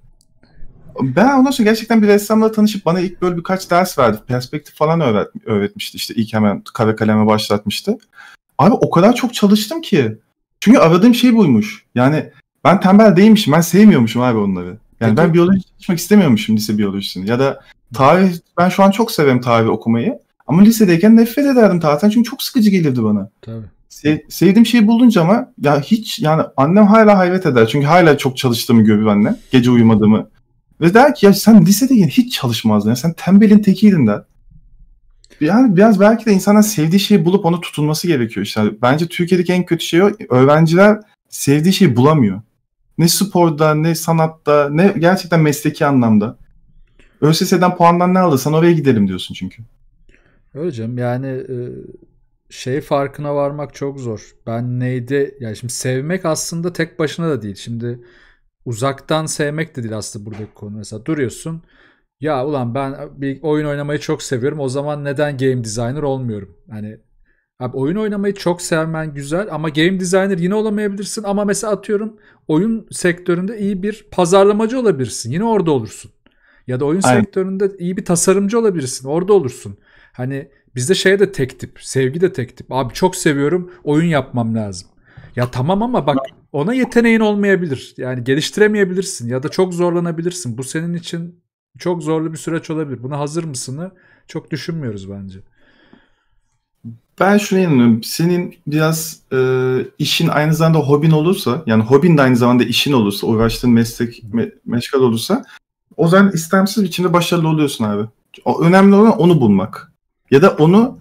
Ben ondan sonra gerçekten bir ressamla tanışıp bana ilk böyle birkaç ders verdi. Perspektif falan öğret öğretmişti işte. ilk hemen kare kaleme başlatmıştı. Abi o kadar çok çalıştım ki. Çünkü aradığım şey buymuş. Yani ben tembel değilmişim. Ben sevmiyormuşum abi onları. Yani Peki. ben biyoloji çalışmak istemiyormuşum lise biyolojisini. Ya da tarih, ben şu an çok severim tarih okumayı. Ama lisedeyken nefret ederdim tarihten çünkü çok sıkıcı gelirdi bana. Tabii. Se- sevdiğim şeyi bulunca ama ya hiç yani annem hala hayret eder. Çünkü hala çok çalıştığımı görür annem. Gece uyumadığımı. Ve der ki ya sen lisedeyken hiç çalışmazdın. Yani sen tembelin tekiydin der. Yani biraz belki de insanın sevdiği şeyi bulup ona tutulması gerekiyor. İşte hani bence Türkiye'deki en kötü şey o. Öğrenciler sevdiği şeyi bulamıyor. Ne sporda, ne sanatta, ne gerçekten mesleki anlamda. ÖSS'den puandan ne alırsan oraya gidelim diyorsun çünkü. Öyle canım yani e, şey farkına varmak çok zor. Ben neydi yani şimdi sevmek aslında tek başına da değil. Şimdi uzaktan sevmek de değil aslında buradaki konu. Mesela duruyorsun ya ulan ben bir oyun oynamayı çok seviyorum o zaman neden game designer olmuyorum? Hani Abi oyun oynamayı çok sevmen güzel ama game designer yine olamayabilirsin ama mesela atıyorum oyun sektöründe iyi bir pazarlamacı olabilirsin. Yine orada olursun. Ya da oyun Aynen. sektöründe iyi bir tasarımcı olabilirsin. Orada olursun. Hani bizde şeye de tek tip. Sevgi de tek tip. Abi çok seviyorum. Oyun yapmam lazım. Ya tamam ama bak ona yeteneğin olmayabilir. Yani geliştiremeyebilirsin ya da çok zorlanabilirsin. Bu senin için çok zorlu bir süreç olabilir. Buna hazır mısını çok düşünmüyoruz bence. Ben şuna inanıyorum. Senin biraz e, işin aynı zamanda hobin olursa, yani hobin de aynı zamanda işin olursa, uğraştığın meslek, me, meşgal olursa o zaman istemsiz biçimde başarılı oluyorsun abi. O, önemli olan onu bulmak. Ya da onu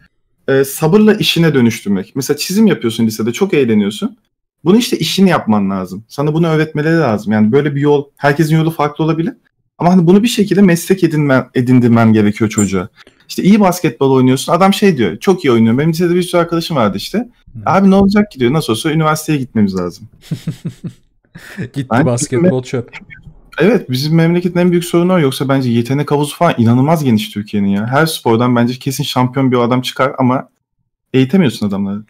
e, sabırla işine dönüştürmek. Mesela çizim yapıyorsun lisede, çok eğleniyorsun. Bunu işte işini yapman lazım. Sana bunu öğretmeleri lazım. Yani böyle bir yol, herkesin yolu farklı olabilir. Ama hani bunu bir şekilde meslek edinmen, edindirmen gerekiyor çocuğa. İşte iyi basketbol oynuyorsun. Adam şey diyor. Çok iyi oynuyor. Benim lisede bir sürü arkadaşım vardı işte. Abi ne olacak ki diyor. Nasıl olsa üniversiteye gitmemiz lazım. [laughs] Gitti ben basketbol çöp. Evet bizim memleketin en büyük sorunu o. Yoksa bence yetenek havuzu falan inanılmaz geniş Türkiye'nin ya. Her spordan bence kesin şampiyon bir adam çıkar ama eğitemiyorsun adamları.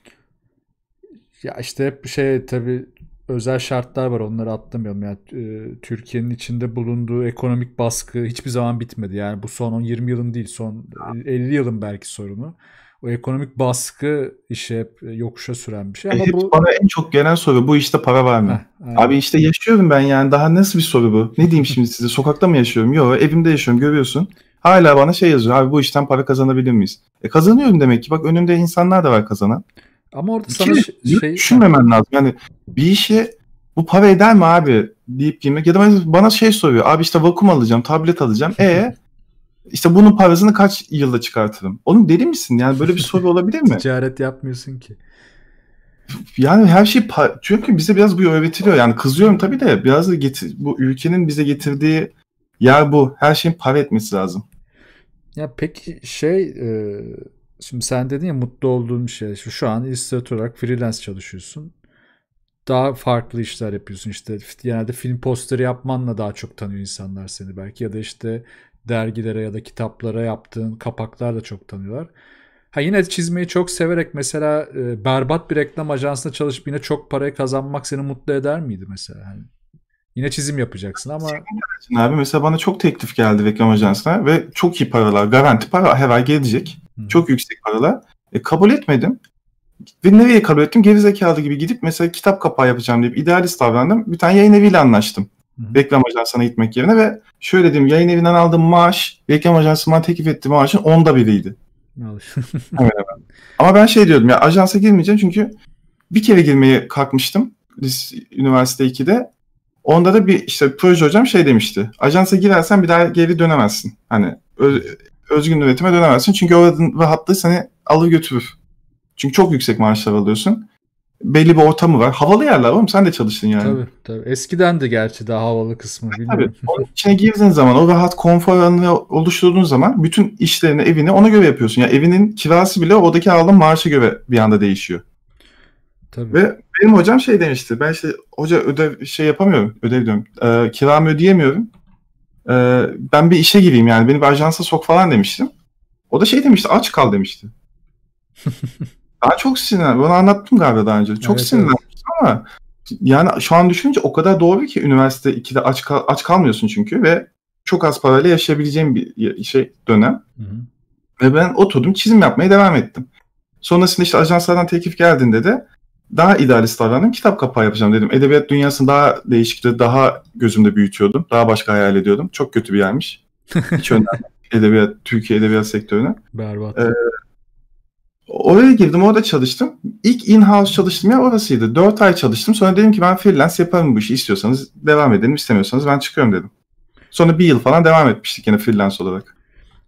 Ya işte hep şey tabii özel şartlar var onları atlamayalım. Yani e, Türkiye'nin içinde bulunduğu ekonomik baskı hiçbir zaman bitmedi. Yani bu son 20 yılın değil son 50 e, yılın belki sorunu. O ekonomik baskı işe hep e, yokuşa süren bir şey. Ama e, bu... Bana en çok gelen soru bu işte para var mı? Heh, Abi işte yaşıyorum ben yani daha nasıl bir soru bu? Ne diyeyim şimdi size sokakta mı yaşıyorum? Yok evimde yaşıyorum görüyorsun. Hala bana şey yazıyor. Abi bu işten para kazanabilir miyiz? E kazanıyorum demek ki. Bak önümde insanlar da var kazanan. Ama orada sana şey. şey... Düşünmemen lazım. Yani bir işe bu para eder mi abi deyip girmek. Ya da bana şey soruyor. Abi işte vakum alacağım, tablet alacağım. E [laughs] işte bunun parasını kaç yılda çıkartırım? Oğlum deli misin? Yani böyle bir soru olabilir mi? Ticaret yapmıyorsun ki. Yani her şey çünkü bize biraz bu öğretiliyor. Yani kızıyorum tabii de biraz da getir bu ülkenin bize getirdiği yer bu. Her şeyin para etmesi lazım. Ya peki şey e Şimdi sen dedin ya mutlu olduğum şey. Şu, şu an illüstratör olarak freelance çalışıyorsun. Daha farklı işler yapıyorsun. İşte genelde film posteri yapmanla daha çok tanıyor insanlar seni belki. Ya da işte dergilere ya da kitaplara yaptığın kapaklar da çok tanıyorlar. Ha yine çizmeyi çok severek mesela e, berbat bir reklam ajansında çalışıp yine çok parayı kazanmak seni mutlu eder miydi mesela? Yani yine çizim yapacaksın ama... Abi mesela bana çok teklif geldi reklam ajansına ve çok iyi paralar, garanti para her ay gelecek. Çok yüksek paralar. E, kabul etmedim. Ve nereye kabul ettim? Gerizekalı gibi gidip mesela kitap kapağı yapacağım deyip idealist davrandım. Bir tane yayın eviyle anlaştım. Hı. Reklam ajansına gitmek yerine ve şöyle dedim yayın evinden aldığım maaş reklam ajansıma teklif ettiğim maaşın onda biriydi. [laughs] evet, evet. Ama ben şey diyordum ya ajansa girmeyeceğim çünkü bir kere girmeye kalkmıştım üniversite 2'de. Onda da bir işte proje hocam şey demişti. Ajansa girersen bir daha geri dönemezsin. Hani özgün üretime dönemezsin. Çünkü oranın rahatlığı seni alır götürür. Çünkü çok yüksek maaşlar alıyorsun. Belli bir ortamı var. Havalı yerler oğlum sen de çalıştın yani. Tabii tabii. Eskiden de gerçi daha havalı kısmı. Bilmiyorum. Tabii. Onun içine girdiğin zaman o rahat konfor alanını oluşturduğun zaman bütün işlerini evini ona göre yapıyorsun. Yani evinin kirası bile oradaki aldığın maaşa göre bir anda değişiyor. Tabii. Ve benim hocam şey demişti. Ben işte hoca ödev şey yapamıyorum. Ödev diyorum. E, kiramı ödeyemiyorum e, ben bir işe gireyim yani beni bir ajansa sok falan demiştim. O da şey demişti aç kal demişti. [laughs] daha çok sinirlen. Bunu anlattım galiba daha önce. Çok evet, sinirlenmiştim evet. ama yani şu an düşününce o kadar doğru ki üniversite 2'de aç, kal aç kalmıyorsun çünkü ve çok az parayla yaşayabileceğim bir şey dönem. Hı hı. Ve ben oturdum çizim yapmaya devam ettim. Sonrasında işte ajanslardan teklif geldiğinde de daha idealist davrandım. Kitap kapağı yapacağım dedim. Edebiyat dünyasını daha değişikti, daha gözümde büyütüyordum. Daha başka hayal ediyordum. Çok kötü bir yermiş. [laughs] Hiç edebiyat, Türkiye edebiyat sektörüne. Berbat. Ee, oraya girdim, orada çalıştım. İlk in-house çalıştığım yer orasıydı. 4 ay çalıştım. Sonra dedim ki ben freelance yaparım bu işi. İstiyorsanız devam edelim, istemiyorsanız ben çıkıyorum dedim. Sonra bir yıl falan devam etmiştik yine freelance olarak.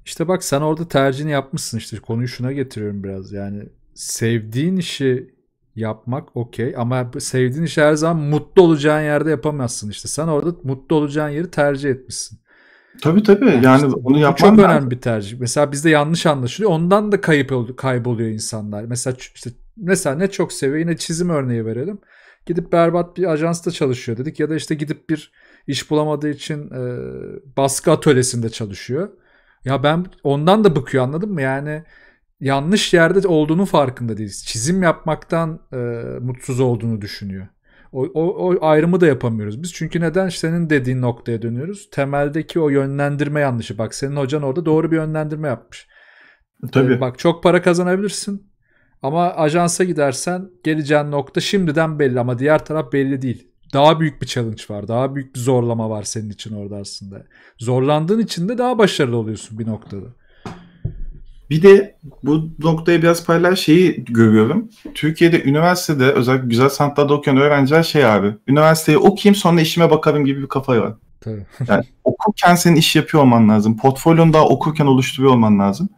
İşte bak sen orada tercihini yapmışsın işte konuyu şuna getiriyorum biraz yani sevdiğin işi yapmak okey ama sevdiğin işi her zaman mutlu olacağın yerde yapamazsın işte. Sen orada mutlu olacağın yeri tercih etmişsin. Tabii tabii yani, yani işte bunu yapman çok önemli bir tercih. Mesela bizde yanlış anlaşılıyor. Ondan da kayıp kayboluyor insanlar. Mesela işte mesela ne çok seviyor yine çizim örneği verelim. Gidip berbat bir ajansta çalışıyor dedik ya da işte gidip bir iş bulamadığı için e, baskı atölyesinde çalışıyor. Ya ben ondan da bıkıyor anladın mı? Yani yanlış yerde olduğunu farkında değiliz. Çizim yapmaktan e, mutsuz olduğunu düşünüyor. O, o, o ayrımı da yapamıyoruz biz. Çünkü neden senin dediğin noktaya dönüyoruz? Temeldeki o yönlendirme yanlışı. Bak senin hocan orada doğru bir yönlendirme yapmış. E, Tabii. Ee, bak çok para kazanabilirsin. Ama ajansa gidersen geleceğin nokta şimdiden belli ama diğer taraf belli değil. Daha büyük bir challenge var. Daha büyük bir zorlama var senin için orada aslında. Zorlandığın için de daha başarılı oluyorsun bir noktada. Bir de bu noktaya biraz paralel şeyi görüyorum. Türkiye'de üniversitede özellikle güzel sanatlarda okuyan öğrenciler şey abi. Üniversiteyi okuyayım sonra işime bakarım gibi bir kafa var. Tabii. [laughs] yani okurken senin iş yapıyor olman lazım. Portfolyonu daha okurken oluşturuyor olman lazım.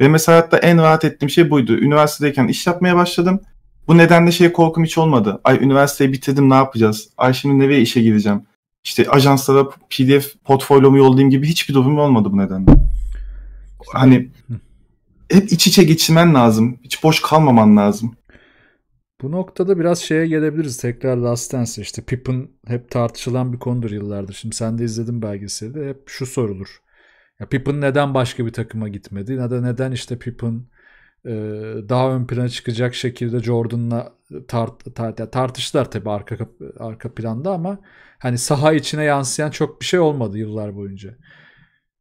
Ve mesela hatta en rahat ettiğim şey buydu. Üniversitedeyken iş yapmaya başladım. Bu nedenle şey korkum hiç olmadı. Ay üniversiteyi bitirdim ne yapacağız? Ay şimdi nereye işe gireceğim? İşte ajanslara pdf portfolyomu yollayayım gibi hiçbir durum olmadı bu nedenle. Hani hep iç içe geçirmen lazım. Hiç boş kalmaman lazım. Bu noktada biraz şeye gelebiliriz. Tekrar Last Dance işte Pippin hep tartışılan bir konudur yıllardır. Şimdi sen de izledin belgeseli de hep şu sorulur. Ya Pippin neden başka bir takıma gitmedi? Ya da neden işte Pippin e, daha ön plana çıkacak şekilde Jordan'la tart, tart, tartıştılar tabii arka arka planda ama hani saha içine yansıyan çok bir şey olmadı yıllar boyunca.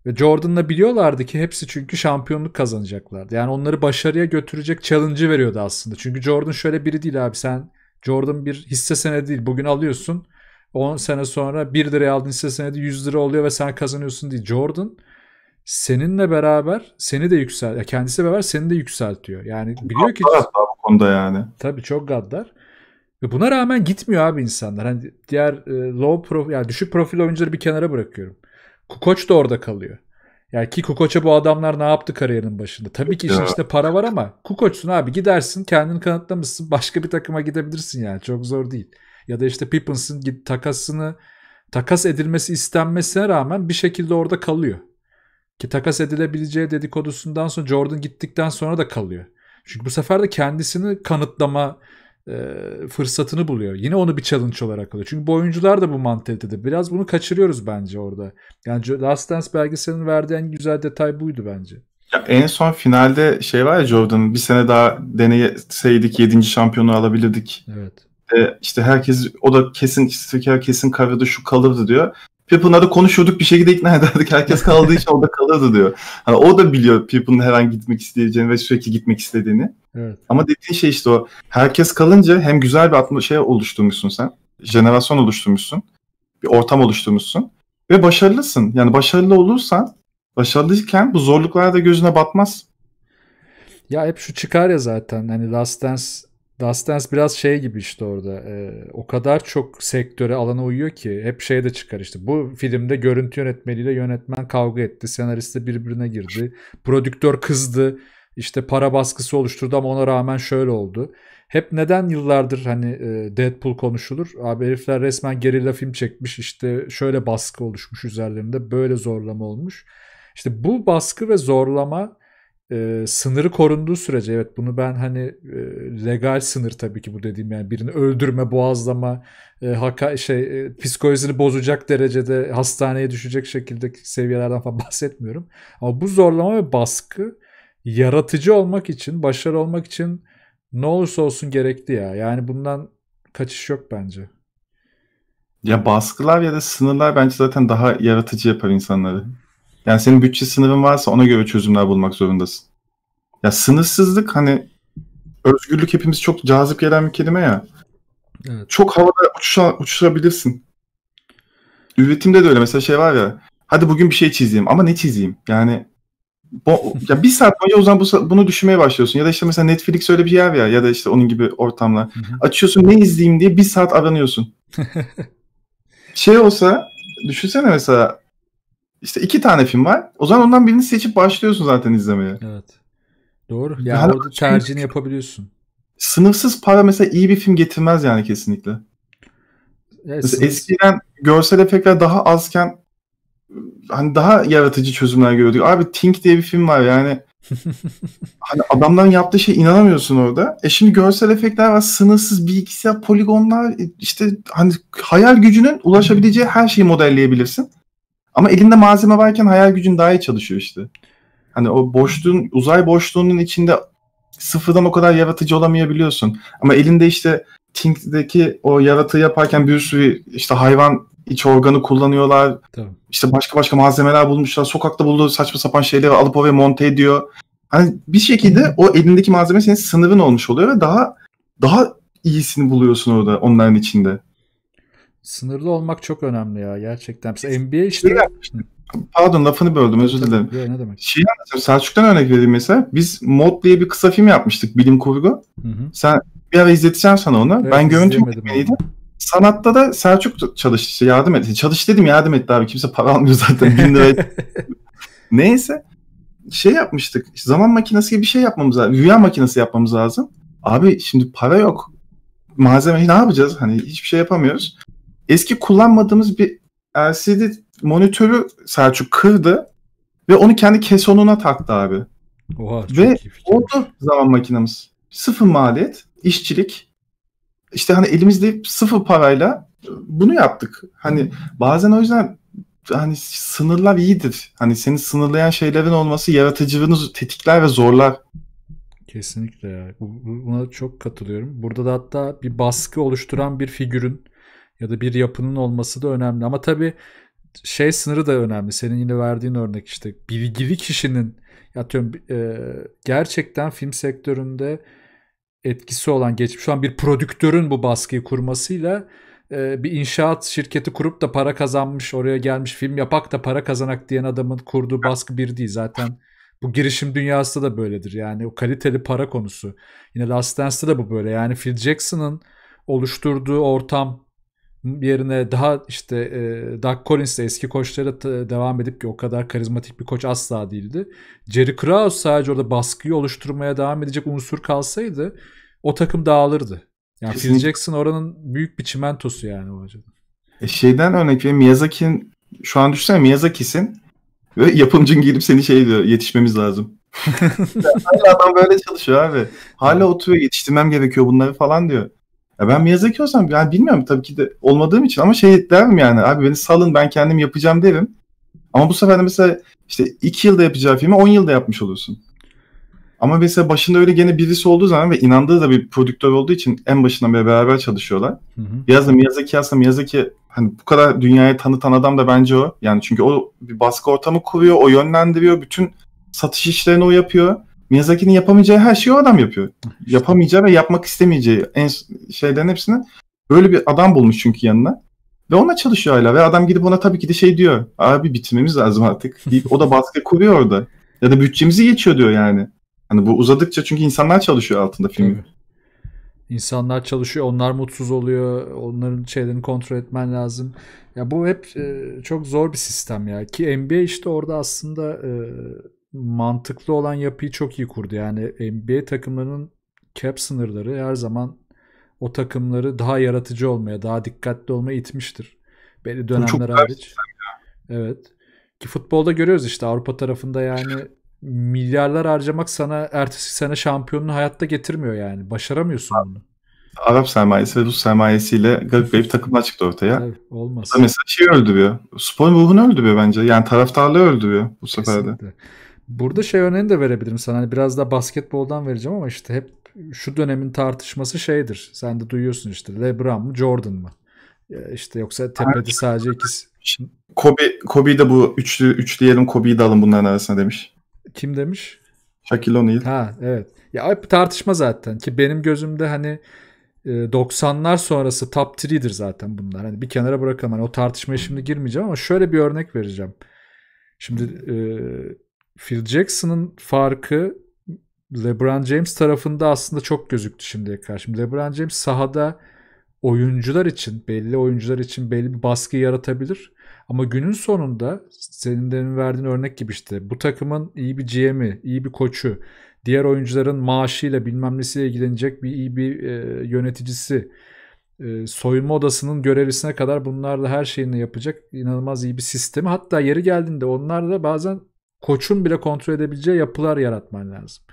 Ve Jordan'la biliyorlardı ki hepsi çünkü şampiyonluk kazanacaklardı. Yani onları başarıya götürecek challenge'ı veriyordu aslında. Çünkü Jordan şöyle biri değil abi sen Jordan bir hisse senedi değil. Bugün alıyorsun 10 sene sonra 1 liraya aldın hisse senedi 100 lira oluyor ve sen kazanıyorsun değil. Jordan seninle beraber seni de yükselt, kendisi beraber seni de yükseltiyor. Yani biliyor ki hatta bu konuda yani. Tabii çok gaddar. Ve buna rağmen gitmiyor abi insanlar. Hani diğer e, low profil yani düşük profil oyuncuları bir kenara bırakıyorum. Kukoç da orada kalıyor. Yani ki Kukoç'a bu adamlar ne yaptı kariyerin başında? Tabii ki işin içinde para var ama Kukoç'sun abi gidersin kendini kanıtlamışsın başka bir takıma gidebilirsin yani çok zor değil. Ya da işte Pippens'ın takasını takas edilmesi istenmesine rağmen bir şekilde orada kalıyor. Ki takas edilebileceği dedikodusundan sonra Jordan gittikten sonra da kalıyor. Çünkü bu sefer de kendisini kanıtlama e, fırsatını buluyor. Yine onu bir challenge olarak alıyor. Çünkü bu oyuncular da bu mantalitede. Biraz bunu kaçırıyoruz bence orada. Yani Last Dance belgeselinin verdiği en güzel detay buydu bence. Ya en son finalde şey var ya Jordan bir sene daha deneyseydik 7. şampiyonu alabilirdik. Evet. E, işte herkes o da kesin kesin kafada şu kalırdı diyor. Pippin'la konuşuyorduk bir şekilde ikna ederdik. Herkes kaldığı için orada kalırdı diyor. Hani o da biliyor Pippin'in her an gitmek isteyeceğini ve sürekli gitmek istediğini. Evet. Ama dediğin şey işte o. Herkes kalınca hem güzel bir atmosfer şey oluşturmuşsun sen. Jenerasyon oluşturmuşsun. Bir ortam oluşturmuşsun. Ve başarılısın. Yani başarılı olursan başarılıyken bu zorluklar da gözüne batmaz. Ya hep şu çıkar ya zaten. Hani Last Dance Dust Dance biraz şey gibi işte orada. E, o kadar çok sektöre, alana uyuyor ki hep şey de çıkar işte. Bu filmde görüntü yönetmeniyle yönetmen kavga etti. Senarist de birbirine girdi. Prodüktör kızdı. İşte para baskısı oluşturdu ama ona rağmen şöyle oldu. Hep neden yıllardır hani e, Deadpool konuşulur? Abi herifler resmen gerilla film çekmiş. işte şöyle baskı oluşmuş üzerlerinde. Böyle zorlama olmuş. İşte bu baskı ve zorlama e, sınırı korunduğu sürece evet bunu ben hani e, legal sınır tabii ki bu dediğim yani birini öldürme, boğazlama, e, haka şey e, psikolojisini bozacak derecede hastaneye düşecek şekilde seviyelerden falan [laughs] bahsetmiyorum. Ama bu zorlama ve baskı yaratıcı olmak için, başarı olmak için ne olursa olsun gerekli ya. Yani bundan kaçış yok bence. Ya baskılar ya da sınırlar bence zaten daha yaratıcı yapar insanları. Yani senin bütçe sınırın varsa ona göre çözümler bulmak zorundasın. Ya sınırsızlık hani özgürlük hepimiz çok cazip gelen bir kelime ya. Evet. Çok havada uçuşa, uçuşabilirsin. Üretimde de öyle mesela şey var ya. Hadi bugün bir şey çizeyim ama ne çizeyim? Yani bo- ya bir saat önce o zaman bu, bunu düşünmeye başlıyorsun. Ya da işte mesela Netflix öyle bir yer ya ya da işte onun gibi ortamlar. Açıyorsun ne izleyeyim diye bir saat aranıyorsun. [laughs] şey olsa düşünsene mesela işte iki tane film var. O zaman ondan birini seçip başlıyorsun zaten izlemeye. Evet. Doğru. Yani Daha orada tercihini yapabiliyorsun. Sınırsız para mesela iyi bir film getirmez yani kesinlikle. Evet, mesela eskiden görsel efektler daha azken hani daha yaratıcı çözümler gördük. Abi Think diye bir film var yani. [laughs] hani adamların yaptığı şey inanamıyorsun orada. E şimdi görsel efektler var, sınırsız bilgisayar, poligonlar, e, işte hani hayal gücünün ulaşabileceği her şeyi modelleyebilirsin. Ama elinde malzeme varken hayal gücün daha iyi çalışıyor işte. Hani o boşluğun, uzay boşluğunun içinde sıfırdan o kadar yaratıcı olamayabiliyorsun. Ama elinde işte Think'deki o yaratığı yaparken bir sürü işte hayvan iç organı kullanıyorlar. Tabii. İşte başka başka malzemeler bulmuşlar. Sokakta bulduğu saçma sapan şeyleri alıp oraya monte ediyor. Hani bir şekilde o elindeki malzeme senin sınırın olmuş oluyor ve daha daha iyisini buluyorsun orada onların içinde sınırlı olmak çok önemli ya gerçekten. Mesela NBA işte. Pardon lafını böldüm özür dilerim. Ya, ne demek? Şey anlatayım Selçuk'tan örnek vereyim mesela. Biz Mod diye bir kısa film yapmıştık bilim kurgu. Hı hı. Sen bir ara izleteceğim sana onu. Evet, ben görüntü yönetmeniydim. Sanatta da Selçuk çalıştı yardım etti. Çalış dedim yardım etti abi kimse para almıyor zaten. Bin lira. [laughs] Neyse şey yapmıştık. Zaman makinesi gibi bir şey yapmamız lazım. Rüya makinesi yapmamız lazım. Abi şimdi para yok. Malzemeyi ne yapacağız? Hani hiçbir şey yapamıyoruz eski kullanmadığımız bir LCD monitörü Selçuk kırdı ve onu kendi kesonuna taktı abi. Oha, ve oldu zaman makinemiz. Sıfır maliyet, işçilik. İşte hani elimizde sıfır parayla bunu yaptık. Hani bazen o yüzden hani sınırlar iyidir. Hani seni sınırlayan şeylerin olması yaratıcılığını tetikler ve zorlar. Kesinlikle ya. Buna çok katılıyorum. Burada da hatta bir baskı oluşturan bir figürün ya da bir yapının olması da önemli. Ama tabii şey sınırı da önemli. Senin yine verdiğin örnek işte bilgili kişinin atıyorum e, gerçekten film sektöründe etkisi olan geçmiş şu an bir prodüktörün bu baskıyı kurmasıyla e, bir inşaat şirketi kurup da para kazanmış oraya gelmiş film yapak da para kazanak diyen adamın kurduğu baskı bir değil zaten. Bu girişim dünyası da böyledir yani o kaliteli para konusu. Yine Last Dance'da da bu böyle yani Phil Jackson'ın oluşturduğu ortam yerine daha işte e, Doug Collins de eski koçlara devam edip ki o kadar karizmatik bir koç asla değildi. Jerry Krause sadece orada baskıyı oluşturmaya devam edecek unsur kalsaydı o takım dağılırdı. Yani Kesinlikle. Phil Jackson oranın büyük bir çimentosu yani o acaba? E şeyden örnek vereyim Miyazaki'nin şu an düşünsene Miyazaki'sin ve yapımcın gelip seni şey diyor yetişmemiz lazım. [laughs] Hala adam böyle çalışıyor abi. Hala oturuyor yetiştirmem gerekiyor bunları falan diyor. Ya ben Miyazaki olsam yani bilmiyorum tabii ki de olmadığım için ama şey derim yani abi beni salın ben kendim yapacağım derim. Ama bu sefer de mesela işte 2 yılda yapacağı filmi 10 yılda yapmış olursun. Ama mesela başında öyle gene birisi olduğu zaman ve inandığı da bir prodüktör olduğu için en başından beri beraber çalışıyorlar. Hı hı. Biraz da Miyazaki aslında Miyazaki hani bu kadar dünyaya tanıtan adam da bence o. Yani çünkü o bir baskı ortamı kuruyor, o yönlendiriyor, bütün satış işlerini o yapıyor. Miyazaki'nin yapamayacağı her şeyi o adam yapıyor. Yapamayacağı ve yapmak istemeyeceği en şeylerin hepsini böyle bir adam bulmuş çünkü yanına. Ve ona çalışıyor hala ve adam gidip ona tabii ki de şey diyor. Abi bitirmemiz lazım artık [laughs] deyip o da baskı kuruyor orada. Ya da bütçemizi geçiyor diyor yani. Hani bu uzadıkça çünkü insanlar çalışıyor altında filmi. Tabii. İnsanlar çalışıyor, onlar mutsuz oluyor, onların şeylerini kontrol etmen lazım. Ya bu hep e, çok zor bir sistem ya ki NBA işte orada aslında e, mantıklı olan yapıyı çok iyi kurdu. Yani NBA takımlarının cap sınırları her zaman o takımları daha yaratıcı olmaya, daha dikkatli olmaya itmiştir. Belli dönemler çok hariç. Evet. Ki futbolda görüyoruz işte Avrupa tarafında yani milyarlar harcamak sana ertesi sene şampiyonunu hayatta getirmiyor yani. Başaramıyorsun bunu. Arap sermayesi ve Rus sermayesiyle garip bir takımlar çıktı ortaya. Evet, olmaz. Mesela şey öldürüyor. Spor ruhunu öldürüyor bence. Yani taraftarlığı öldürüyor bu sefer de. Burada şey örneğini de verebilirim sana. Hani biraz da basketboldan vereceğim ama işte hep şu dönemin tartışması şeydir. Sen de duyuyorsun işte LeBron mu Jordan mı? İşte yoksa tepede sadece ikisi. Kobe, Kobe de bu üçlü, üç diyelim Kobe'yi de alın bunların arasına demiş. Kim demiş? Shaquille O'Neal. Ha evet. Ya hep tartışma zaten ki benim gözümde hani 90'lar e, sonrası top 3'dir zaten bunlar. Hani bir kenara bırakalım. Hani o tartışmaya şimdi girmeyeceğim ama şöyle bir örnek vereceğim. Şimdi e, Phil Jackson'ın farkı LeBron James tarafında aslında çok gözüktü şimdiye kadar. Şimdi LeBron James sahada oyuncular için, belli oyuncular için belli bir baskı yaratabilir. Ama günün sonunda senin demin verdiğin örnek gibi işte bu takımın iyi bir GM'i, iyi bir koçu, diğer oyuncuların maaşıyla bilmem nesiyle ilgilenecek bir iyi bir e, yöneticisi, e, soyunma odasının görevlisine kadar bunlarla her şeyini yapacak inanılmaz iyi bir sistemi. Hatta yeri geldiğinde onlar da bazen koçun bile kontrol edebileceği yapılar yaratman lazım.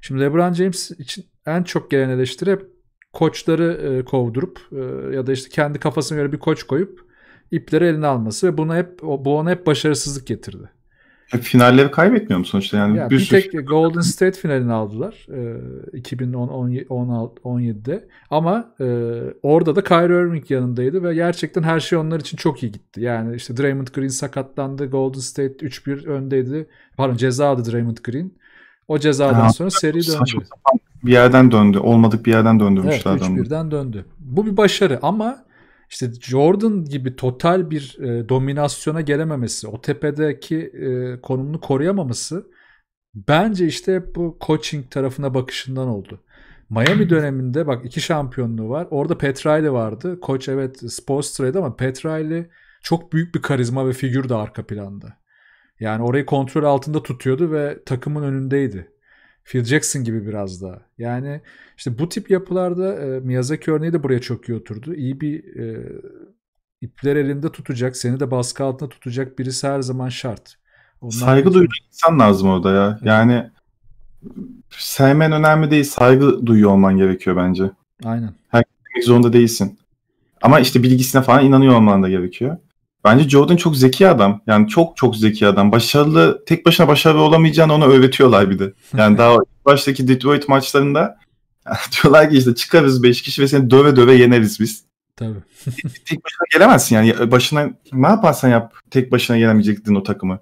Şimdi LeBron James için en çok gelen eleştiri hep koçları e, kovdurup e, ya da işte kendi kafasına göre bir koç koyup ipleri eline alması ve buna hep bu ona hep başarısızlık getirdi. E, finalleri kaybetmiyor mu sonuçta? Yani ya bir, bir sürü... Golden State finalini aldılar e, 2010-17'de. Ama e, orada da Kyrie Irving yanındaydı ve gerçekten her şey onlar için çok iyi gitti. Yani işte Draymond Green sakatlandı. Golden State 3-1 öndeydi. Pardon ceza aldı Draymond Green. O cezadan ha, sonra seri döndü. bir yerden döndü. Olmadık bir yerden döndürmüşler. Evet 3-1'den döndü. Bu bir başarı ama işte Jordan gibi total bir e, dominasyona gelememesi, o tepedeki e, konumunu koruyamaması bence işte bu coaching tarafına bakışından oldu. Miami hmm. döneminde bak iki şampiyonluğu var. Orada Petraili vardı. Koç evet Spolstra'ydı ama Petraili çok büyük bir karizma ve figür de arka planda. Yani orayı kontrol altında tutuyordu ve takımın önündeydi. Phil Jackson gibi biraz da Yani işte bu tip yapılarda e, Miyazaki örneği de buraya çok iyi oturdu. İyi bir e, ipler elinde tutacak, seni de baskı altında tutacak birisi her zaman şart. Ondan saygı duyacak insan lazım orada ya. Evet. Yani sevmen önemli değil, saygı duyuyor olman gerekiyor bence. Aynen. Herkes zorunda değilsin. Ama işte bilgisine falan inanıyor olman da gerekiyor. Bence Jordan çok zeki adam. Yani çok çok zeki adam. Başarılı, tek başına başarılı olamayacağını ona öğretiyorlar bir de. Yani [laughs] daha baştaki Detroit maçlarında [laughs] diyorlar ki işte çıkarız 5 kişi ve seni döve döve yeneriz biz. Tabii. [laughs] tek başına gelemezsin yani. Başına ne yaparsan yap tek başına yenemeyecektin o takımı.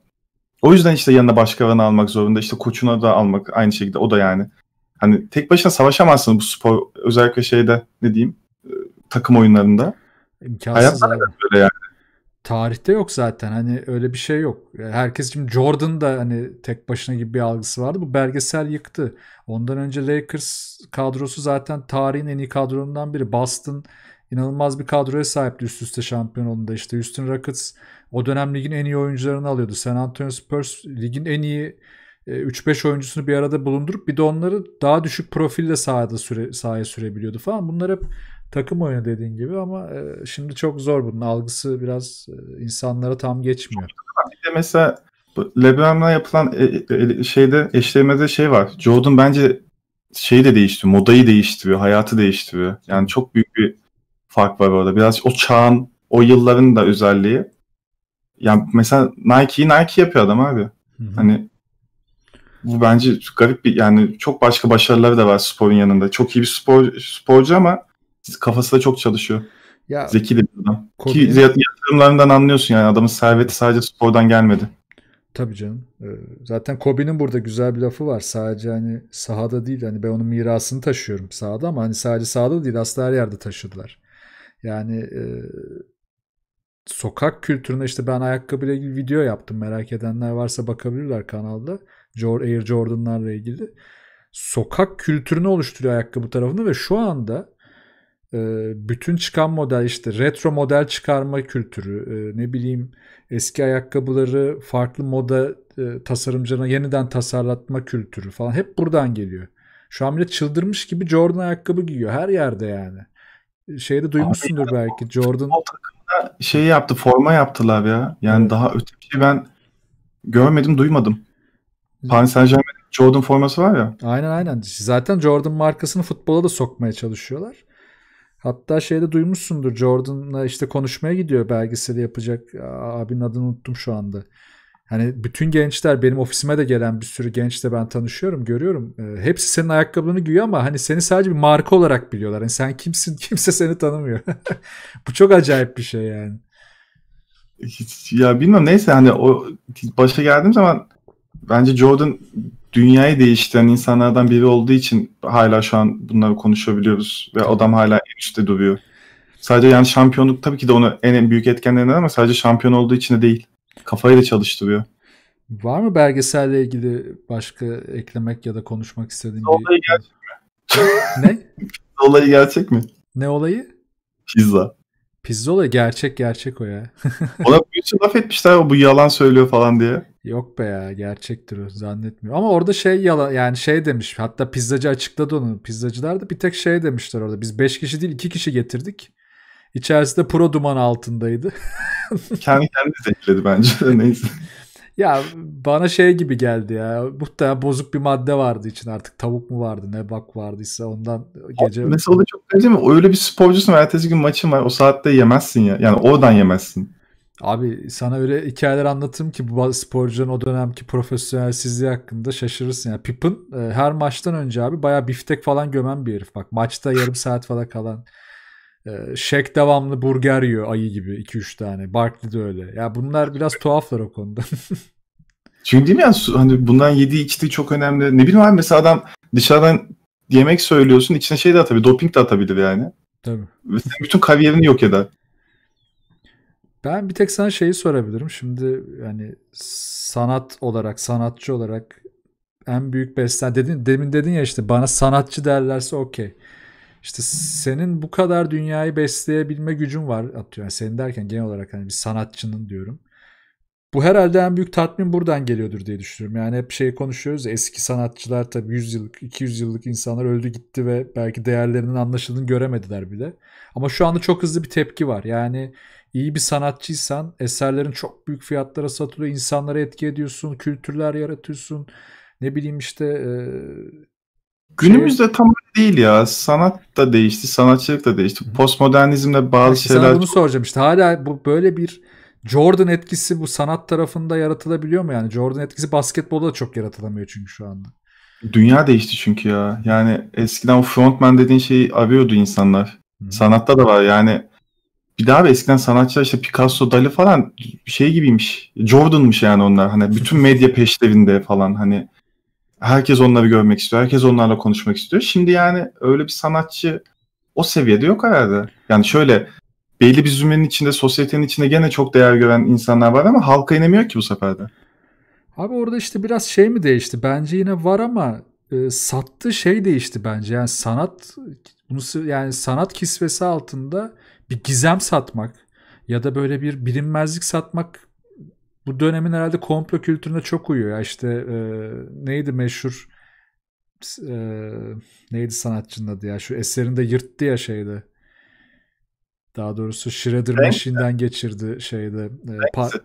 O yüzden işte yanına başkalarını almak zorunda. işte koçuna da almak aynı şekilde o da yani. Hani tek başına savaşamazsın bu spor özellikle şeyde ne diyeyim e, takım oyunlarında. İmkansız Hayat böyle yani tarihte yok zaten. Hani öyle bir şey yok. Herkes şimdi Jordan da hani tek başına gibi bir algısı vardı. Bu belgesel yıktı. Ondan önce Lakers kadrosu zaten tarihin en iyi kadrolarından biri. Boston inanılmaz bir kadroya sahipti üst üste şampiyon olduğunda. işte Houston Rockets o dönem ligin en iyi oyuncularını alıyordu. San Antonio Spurs ligin en iyi 3-5 e, oyuncusunu bir arada bulundurup bir de onları daha düşük profille sahada süre, sahaya sürebiliyordu falan. Bunlar hep takım oyunu dediğin gibi ama e, şimdi çok zor bunun algısı biraz e, insanlara tam geçmiyor. Bir de mesela LeBron'la yapılan e, e, e şeyde eşlemede şey var. Jordan bence şeyi de değişti, Modayı değiştiriyor. Hayatı değiştiriyor. Yani çok büyük bir fark var orada. Biraz o çağın, o yılların da özelliği. Yani mesela Nike'yi Nike yapıyor adam abi. Hı-hı. Hani bu bence garip bir yani çok başka başarıları da var sporun yanında. Çok iyi bir spor sporcu ama kafası da çok çalışıyor. Ya, Zeki de bir adam. Ki yatırımlarından anlıyorsun yani adamın serveti sadece spordan gelmedi. Tabii canım. Ee, zaten Kobe'nin burada güzel bir lafı var. Sadece hani sahada değil hani ben onun mirasını taşıyorum sahada ama hani sadece sahada değil aslında her yerde taşıdılar. Yani e, sokak kültürüne işte ben ayakkabıyla ilgili video yaptım. Merak edenler varsa bakabilirler kanalda. Air Jordan'larla ilgili. Sokak kültürünü oluşturuyor ayakkabı tarafında ve şu anda ee, bütün çıkan model işte retro model çıkarma kültürü e, ne bileyim eski ayakkabıları farklı moda e, tasarımcılarına yeniden tasarlatma kültürü falan hep buradan geliyor. Şu an bile çıldırmış gibi Jordan ayakkabı giyiyor her yerde yani. E, Şeyde duymuşsundur Abi, belki Jordan. Şey yaptı forma yaptılar ya. Yani evet. daha öte bir şey ben görmedim duymadım. Paris Saint Germain Jordan forması var ya. Aynen aynen. Zaten Jordan markasını futbola da sokmaya çalışıyorlar. Hatta şeyde duymuşsundur Jordan'la işte konuşmaya gidiyor belgeseli yapacak abinin adını unuttum şu anda. Hani bütün gençler benim ofisime de gelen bir sürü gençle ben tanışıyorum görüyorum. E, hepsi senin ayakkabını giyiyor ama hani seni sadece bir marka olarak biliyorlar. Yani sen kimsin [laughs] kimse seni tanımıyor. [laughs] Bu çok acayip bir şey yani. Hiç, ya bilmiyorum neyse hani o başa geldiğim zaman bence Jordan dünyayı değiştiren insanlardan biri olduğu için hala şu an bunları konuşabiliyoruz ve adam hala en üstte duruyor. Sadece yani şampiyonluk tabii ki de onu en, büyük etkenlerinden ama sadece şampiyon olduğu için de değil. Kafayı da çalıştırıyor. Var mı belgeselle ilgili başka eklemek ya da konuşmak istediğin bir... Olayı gerçek mi? ne? Olayı [laughs] gerçek mi? Ne olayı? Pizza. Pizzola gerçek gerçek o ya. Ona bir şey laf etmişler bu yalan söylüyor falan diye. Yok be ya gerçektir o zannetmiyorum. Ama orada şey yalan yani şey demiş hatta pizzacı açıkladı onu. Pizzacılar da bir tek şey demişler orada. Biz 5 kişi değil 2 kişi getirdik. İçerisinde pro duman altındaydı. [laughs] Kendi kendini zekledi bence [laughs] neyse. Ya bana şey gibi geldi ya. Muhtemelen bozuk bir madde vardı için artık. Tavuk mu vardı ne bak vardıysa ondan gece... Mesela Değil mi? Öyle bir sporcusun ve ertesi gün maçın var. O saatte yemezsin ya. Yani oradan yemezsin. Abi sana öyle hikayeler anlatırım ki bu bazı sporcuların o dönemki profesyonelsizliği hakkında şaşırırsın. Yani Pippen e, her maçtan önce abi bayağı biftek falan gömen bir herif. Bak maçta yarım saat falan kalan. E, Shaq devamlı burger yiyor ayı gibi 2-3 tane. Barkley de öyle. Ya yani bunlar biraz tuhaflar o konuda. [laughs] Çünkü değil mi yani hani bundan yediği içtiği çok önemli. Ne bileyim abi mesela adam dışarıdan yemek söylüyorsun. İçine şey de atabilir. Doping de atabilir yani. Tabii. Ve bütün kariyerini yok eder. Ben bir tek sana şeyi sorabilirim. Şimdi yani sanat olarak, sanatçı olarak en büyük beslen dedin demin dedin ya işte bana sanatçı derlerse okey. İşte senin bu kadar dünyayı besleyebilme gücün var atıyor. Yani senin derken genel olarak hani bir sanatçının diyorum. Bu herhalde en büyük tatmin buradan geliyordur diye düşünüyorum. Yani hep şey konuşuyoruz eski sanatçılar tabii 100 yıllık 200 yıllık insanlar öldü gitti ve belki değerlerinin anlaşıldığını göremediler bile. Ama şu anda çok hızlı bir tepki var. Yani iyi bir sanatçıysan eserlerin çok büyük fiyatlara satılıyor. insanlara etki ediyorsun, kültürler yaratıyorsun. Ne bileyim işte e, Günümüzde şey... tam değil ya. Sanat da değişti, sanatçılık da değişti. Postmodernizmle bazı Bak, şeyler... Sana bunu soracağım işte. Hala bu böyle bir Jordan etkisi bu sanat tarafında yaratılabiliyor mu yani? Jordan etkisi basketbolda da çok yaratılamıyor çünkü şu anda. Dünya değişti çünkü ya. Yani eskiden o frontman dediğin şeyi arıyordu insanlar. Hı. Sanatta da var yani. Bir daha eskiden sanatçılar işte Picasso, Dali falan şey gibiymiş. Jordan'mış yani onlar. Hani bütün medya peşlerinde falan hani herkes onları görmek istiyor. Herkes onlarla konuşmak istiyor. Şimdi yani öyle bir sanatçı o seviyede yok herhalde. Yani şöyle belli bir zümrenin içinde, sosyetenin içinde gene çok değer gören insanlar var ama halka inemiyor ki bu sefer de. Abi orada işte biraz şey mi değişti? Bence yine var ama e, sattığı şey değişti bence. Yani sanat bunu yani sanat kisvesi altında bir gizem satmak ya da böyle bir bilinmezlik satmak bu dönemin herhalde komplo kültürüne çok uyuyor. Ya işte e, neydi meşhur e, neydi sanatçının adı ya şu eserinde yırttı ya şeydi. Daha doğrusu Shredder Banksy. Machine'den geçirdi şeyde. E, Banksi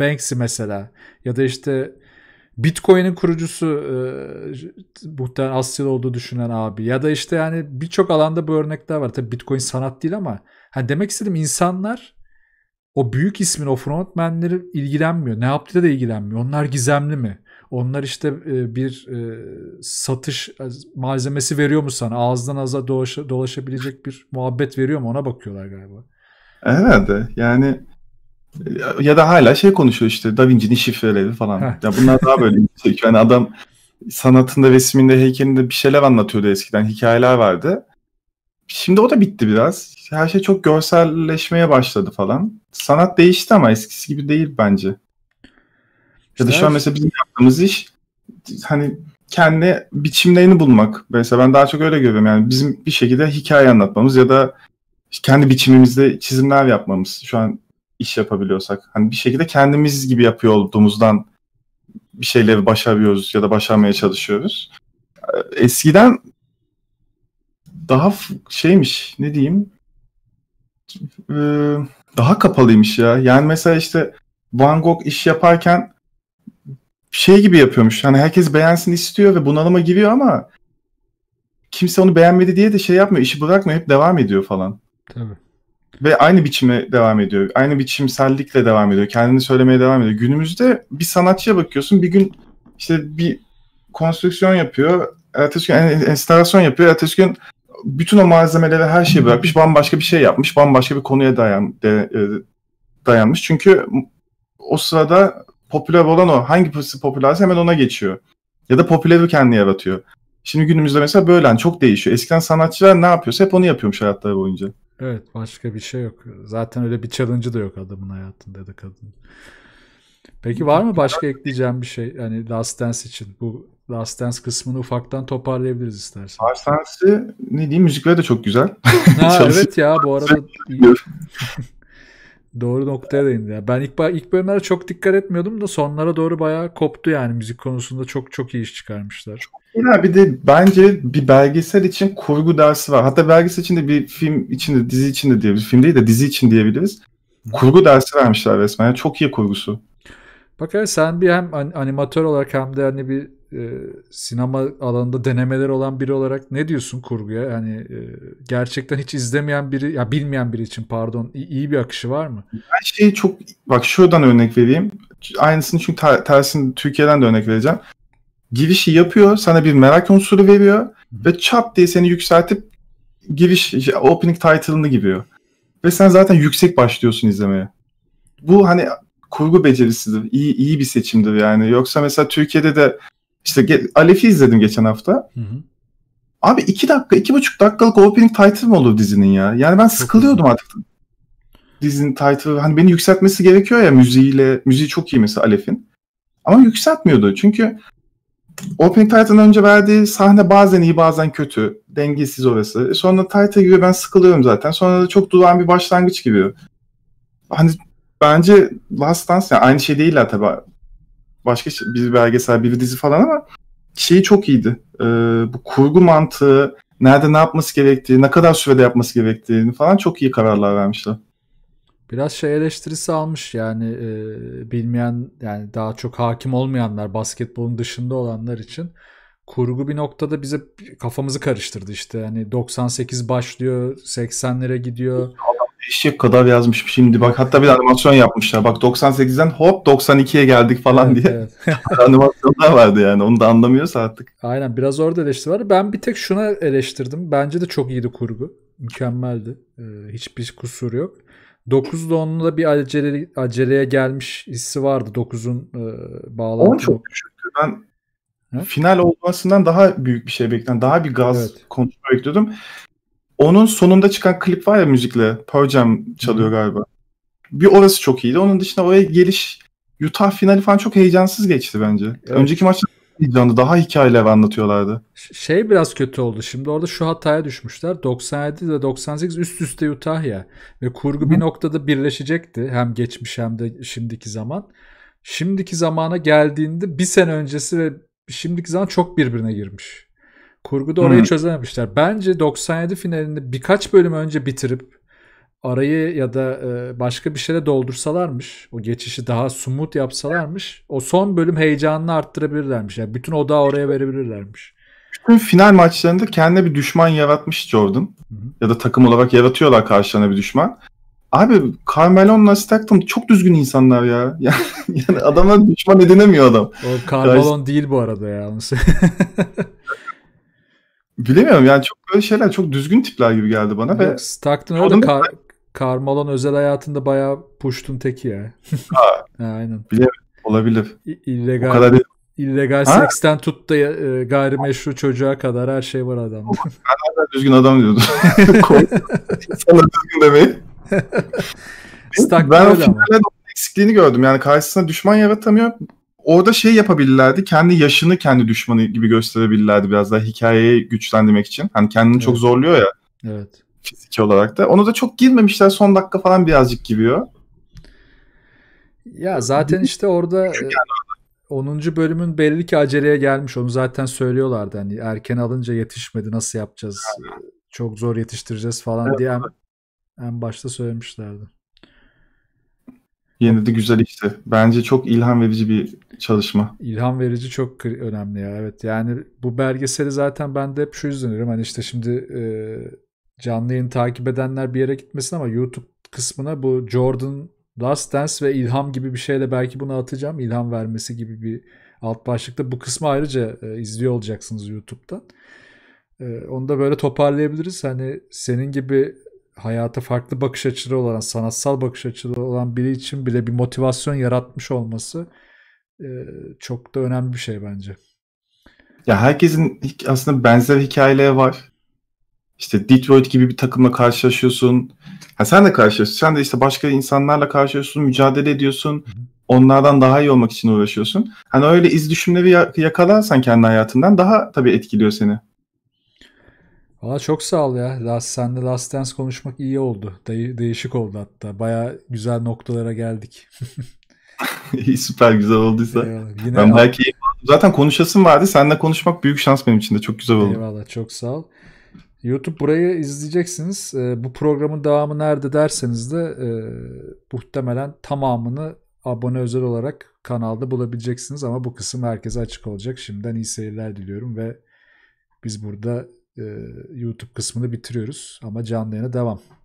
Banksy. mesela. Ya da işte Bitcoin'in kurucusu e, muhtemelen asil olduğu düşünen abi. Ya da işte yani birçok alanda bu örnekler var. Tabii Bitcoin sanat değil ama hani demek istedim insanlar o büyük ismin o frontmenleri ilgilenmiyor. Ne yaptığı da ilgilenmiyor. Onlar gizemli mi? Onlar işte e, bir e, satış malzemesi veriyor mu sana? Ağızdan ağza dolaşa, dolaşabilecek bir muhabbet veriyor mu? Ona bakıyorlar galiba. Herhalde. Yani ya da hala şey konuşuyor işte Da Vinci'nin şifreleri falan. Heh. Ya bunlar daha böyle şey. Yani adam sanatında, resminde, heykelinde bir şeyler anlatıyordu eskiden. Hikayeler vardı. Şimdi o da bitti biraz. Her şey çok görselleşmeye başladı falan. Sanat değişti ama eskisi gibi değil bence ya da şu an mesela bizim yaptığımız iş hani kendi biçimlerini bulmak. Mesela ben daha çok öyle görüyorum. Yani bizim bir şekilde hikaye anlatmamız ya da kendi biçimimizde çizimler yapmamız. Şu an iş yapabiliyorsak. Hani bir şekilde kendimiz gibi yapıyor olduğumuzdan bir şeyleri başarıyoruz ya da başarmaya çalışıyoruz. Ee, eskiden daha şeymiş ne diyeyim ee, daha kapalıymış ya. Yani mesela işte Van Gogh iş yaparken şey gibi yapıyormuş. Hani herkes beğensin istiyor ve bunalıma giriyor ama kimse onu beğenmedi diye de şey yapmıyor. işi bırakmıyor. Hep devam ediyor falan. Tabii. Ve aynı biçime devam ediyor. Aynı biçimsellikle devam ediyor. Kendini söylemeye devam ediyor. Günümüzde bir sanatçıya bakıyorsun. Bir gün işte bir konstrüksiyon yapıyor. Ertesi gün enstalasyon yapıyor. Ertesi gün bütün o malzemeleri her şeyi bırakmış. Bambaşka bir şey yapmış. Bambaşka bir konuya dayan, de, e, dayanmış. Çünkü o sırada popüler olan o. Hangi popülerse hemen ona geçiyor. Ya da popüleri kendi yaratıyor. Şimdi günümüzde mesela böyle hani çok değişiyor. Eskiden sanatçılar ne yapıyorsa hep onu yapıyormuş hayatları boyunca. Evet başka bir şey yok. Zaten öyle bir challenge'ı da yok adamın hayatında ya da kadının. Peki var mı başka ekleyeceğim bir şey? Yani Last Dance için bu Last Dance kısmını ufaktan toparlayabiliriz istersen. Last Dance'i ne diyeyim müzikleri de çok güzel. [laughs] Ha, evet ya bu arada [laughs] Doğru noktaya değindi. Ya. Ben ilk, ilk bölümlere çok dikkat etmiyordum da sonlara doğru bayağı koptu yani müzik konusunda çok çok iyi iş çıkarmışlar. Ya bir de bence bir belgesel için kurgu dersi var. Hatta belgesel içinde bir film içinde dizi içinde diyebiliriz. Film değil de dizi için diyebiliriz. Kurgu dersi vermişler resmen. Yani çok iyi kurgusu. Bak ya sen bir hem animatör olarak hem de hani bir e, sinema alanında denemeler olan biri olarak ne diyorsun kurguya? Yani e, gerçekten hiç izlemeyen biri, ya bilmeyen biri için pardon, iyi bir akışı var mı? Ben şeyi çok, bak şuradan örnek vereyim. Aynısını çünkü ter, tersini Türkiye'den de örnek vereceğim. Girişi yapıyor, sana bir merak unsuru veriyor ve çap diye seni yükseltip giriş, opening title'ını giriyor. Ve sen zaten yüksek başlıyorsun izlemeye. Bu hani kurgu becerisidir. İyi iyi bir seçimdir yani. Yoksa mesela Türkiye'de de işte Alef'i izledim geçen hafta. Hı hı. Abi iki dakika, iki buçuk dakikalık opening title mi olur dizinin ya? Yani ben sıkılıyordum güzel. artık. Dizinin title, hani beni yükseltmesi gerekiyor ya müziğiyle. Müziği çok iyi mesela Alef'in. Ama yükseltmiyordu. Çünkü Opening Titan'ın önce verdiği sahne bazen iyi bazen kötü. Dengesiz orası. E sonra title gibi ben sıkılıyorum zaten. Sonra da çok duran bir başlangıç gibi. Hani bence Last Dance yani aynı şey değil tabii başka şey, bir belgesel, bir dizi falan ama şeyi çok iyiydi. E, bu kurgu mantığı, nerede ne yapması gerektiği, ne kadar sürede yapması gerektiğini falan çok iyi kararlar vermişler. Biraz şey eleştirisi almış yani e, bilmeyen yani daha çok hakim olmayanlar basketbolun dışında olanlar için kurgu bir noktada bize kafamızı karıştırdı işte. Hani 98 başlıyor, 80'lere gidiyor eşek kadar yazmışım şimdi. Bak hatta bir animasyon yapmışlar. Bak 98'den hop 92'ye geldik falan evet, diye. Evet. [laughs] Animasyonlar vardı yani. Onu da anlamıyorsa artık. Aynen biraz orada eleştiri var. Ben bir tek şuna eleştirdim. Bence de çok iyiydi kurgu. Mükemmeldi. Ee, hiçbir kusur yok. 9'da 10'da bir acele, aceleye gelmiş hissi vardı 9'un e, bağlantısı. 10 çok küçüktü. Ben Hı? Final olmasından daha büyük bir şey bekledim. Daha bir gaz evet. kontrol bekliyordum. Onun sonunda çıkan klip var ya müzikle. Pearl Jam çalıyor galiba. Bir orası çok iyiydi. Onun dışında oraya geliş Utah finali falan çok heyecansız geçti bence. Evet. Önceki maçta heyecanlı daha hikayeler anlatıyorlardı. Şey biraz kötü oldu. Şimdi orada şu hataya düşmüşler. 97 ve 98 üst üste Utah ya. Ve kurgu Hı. bir noktada birleşecekti. Hem geçmiş hem de şimdiki zaman. Şimdiki zamana geldiğinde bir sene öncesi ve şimdiki zaman çok birbirine girmiş. Kurguda orayı hmm. çözememişler. Bence 97 finalini birkaç bölüm önce bitirip arayı ya da e, başka bir şeyle doldursalarmış, o geçişi daha sumut yapsalarmış, o son bölüm heyecanını arttırabilirlermiş. Yani bütün odağı oraya verebilirlermiş. Bütün final maçlarında kendine bir düşman yaratmış Jordan. Hı hı. Ya da takım olarak yaratıyorlar karşılarına bir düşman. Abi Carmelo'nla Stockton çok düzgün insanlar ya. [laughs] Yani, yani adamlar düşman edinemiyor adam. O Carmelo değil bu arada ya. [laughs] Bilemiyorum yani çok böyle şeyler çok düzgün tipler gibi geldi bana. Yok, ve Stockton öyle kar, Karmalon özel hayatında bayağı puştun teki ya. Ha, [laughs] Aynen. Bilemiyorum. Olabilir. İ- illegal, kadar değil. illegal ha? seksten tut da e, gayrimeşru çocuğa kadar her şey var adamda. Ben hala düzgün adam diyordum. [laughs] Sana düzgün demeyi. ben o filmlerde eksikliğini gördüm. Yani karşısına düşman yaratamıyor orada şey yapabilirlerdi. Kendi yaşını kendi düşmanı gibi gösterebilirlerdi biraz daha hikayeyi güçlendirmek için. Hani kendini evet. çok zorluyor ya. Evet. Fiziki olarak da. Onu da çok girmemişler. Son dakika falan birazcık gibiyor. Ya zaten işte orada 10. E, bölümün belli ki aceleye gelmiş. Onu zaten söylüyorlardı. Hani erken alınca yetişmedi. Nasıl yapacağız? Yani. Çok zor yetiştireceğiz falan evet. diye en, en başta söylemişlerdi. Yine de güzel işte. Bence çok ilham verici bir çalışma. İlham verici çok önemli ya. Evet yani bu belgeseli zaten ben de hep şu yüzden diyorum. Hani işte şimdi e, canlı yayın takip edenler bir yere gitmesin ama YouTube kısmına bu Jordan Last Dance ve ilham gibi bir şeyle belki bunu atacağım. İlham vermesi gibi bir alt başlıkta. Bu kısmı ayrıca e, izliyor olacaksınız YouTube'dan. E, onu da böyle toparlayabiliriz. Hani senin gibi hayata farklı bakış açıları olan, sanatsal bakış açıları olan biri için bile bir motivasyon yaratmış olması e, çok da önemli bir şey bence. Ya herkesin aslında benzer hikayeleri var. İşte Detroit gibi bir takımla karşılaşıyorsun. Ha sen de karşılaşıyorsun. Sen de işte başka insanlarla karşılaşıyorsun, mücadele ediyorsun. Onlardan daha iyi olmak için uğraşıyorsun. Hani öyle iz düşümleri yakalarsan kendi hayatından daha tabii etkiliyor seni. Valla çok sağ ol ya. Last, senle Last Dance konuşmak iyi oldu. De- değişik oldu hatta. Baya güzel noktalara geldik. [laughs] İyi süper güzel olduysa. Eyvallah. Yine ben belki zaten konuşasın vardı. Seninle konuşmak büyük şans benim için de. Çok güzel oldu. Eyvallah çok sağ ol. YouTube burayı izleyeceksiniz. E, bu programın devamı nerede derseniz de e, muhtemelen tamamını abone özel olarak kanalda bulabileceksiniz ama bu kısım herkese açık olacak. Şimdiden iyi seyirler diliyorum ve biz burada YouTube kısmını bitiriyoruz ama canlı yayına devam.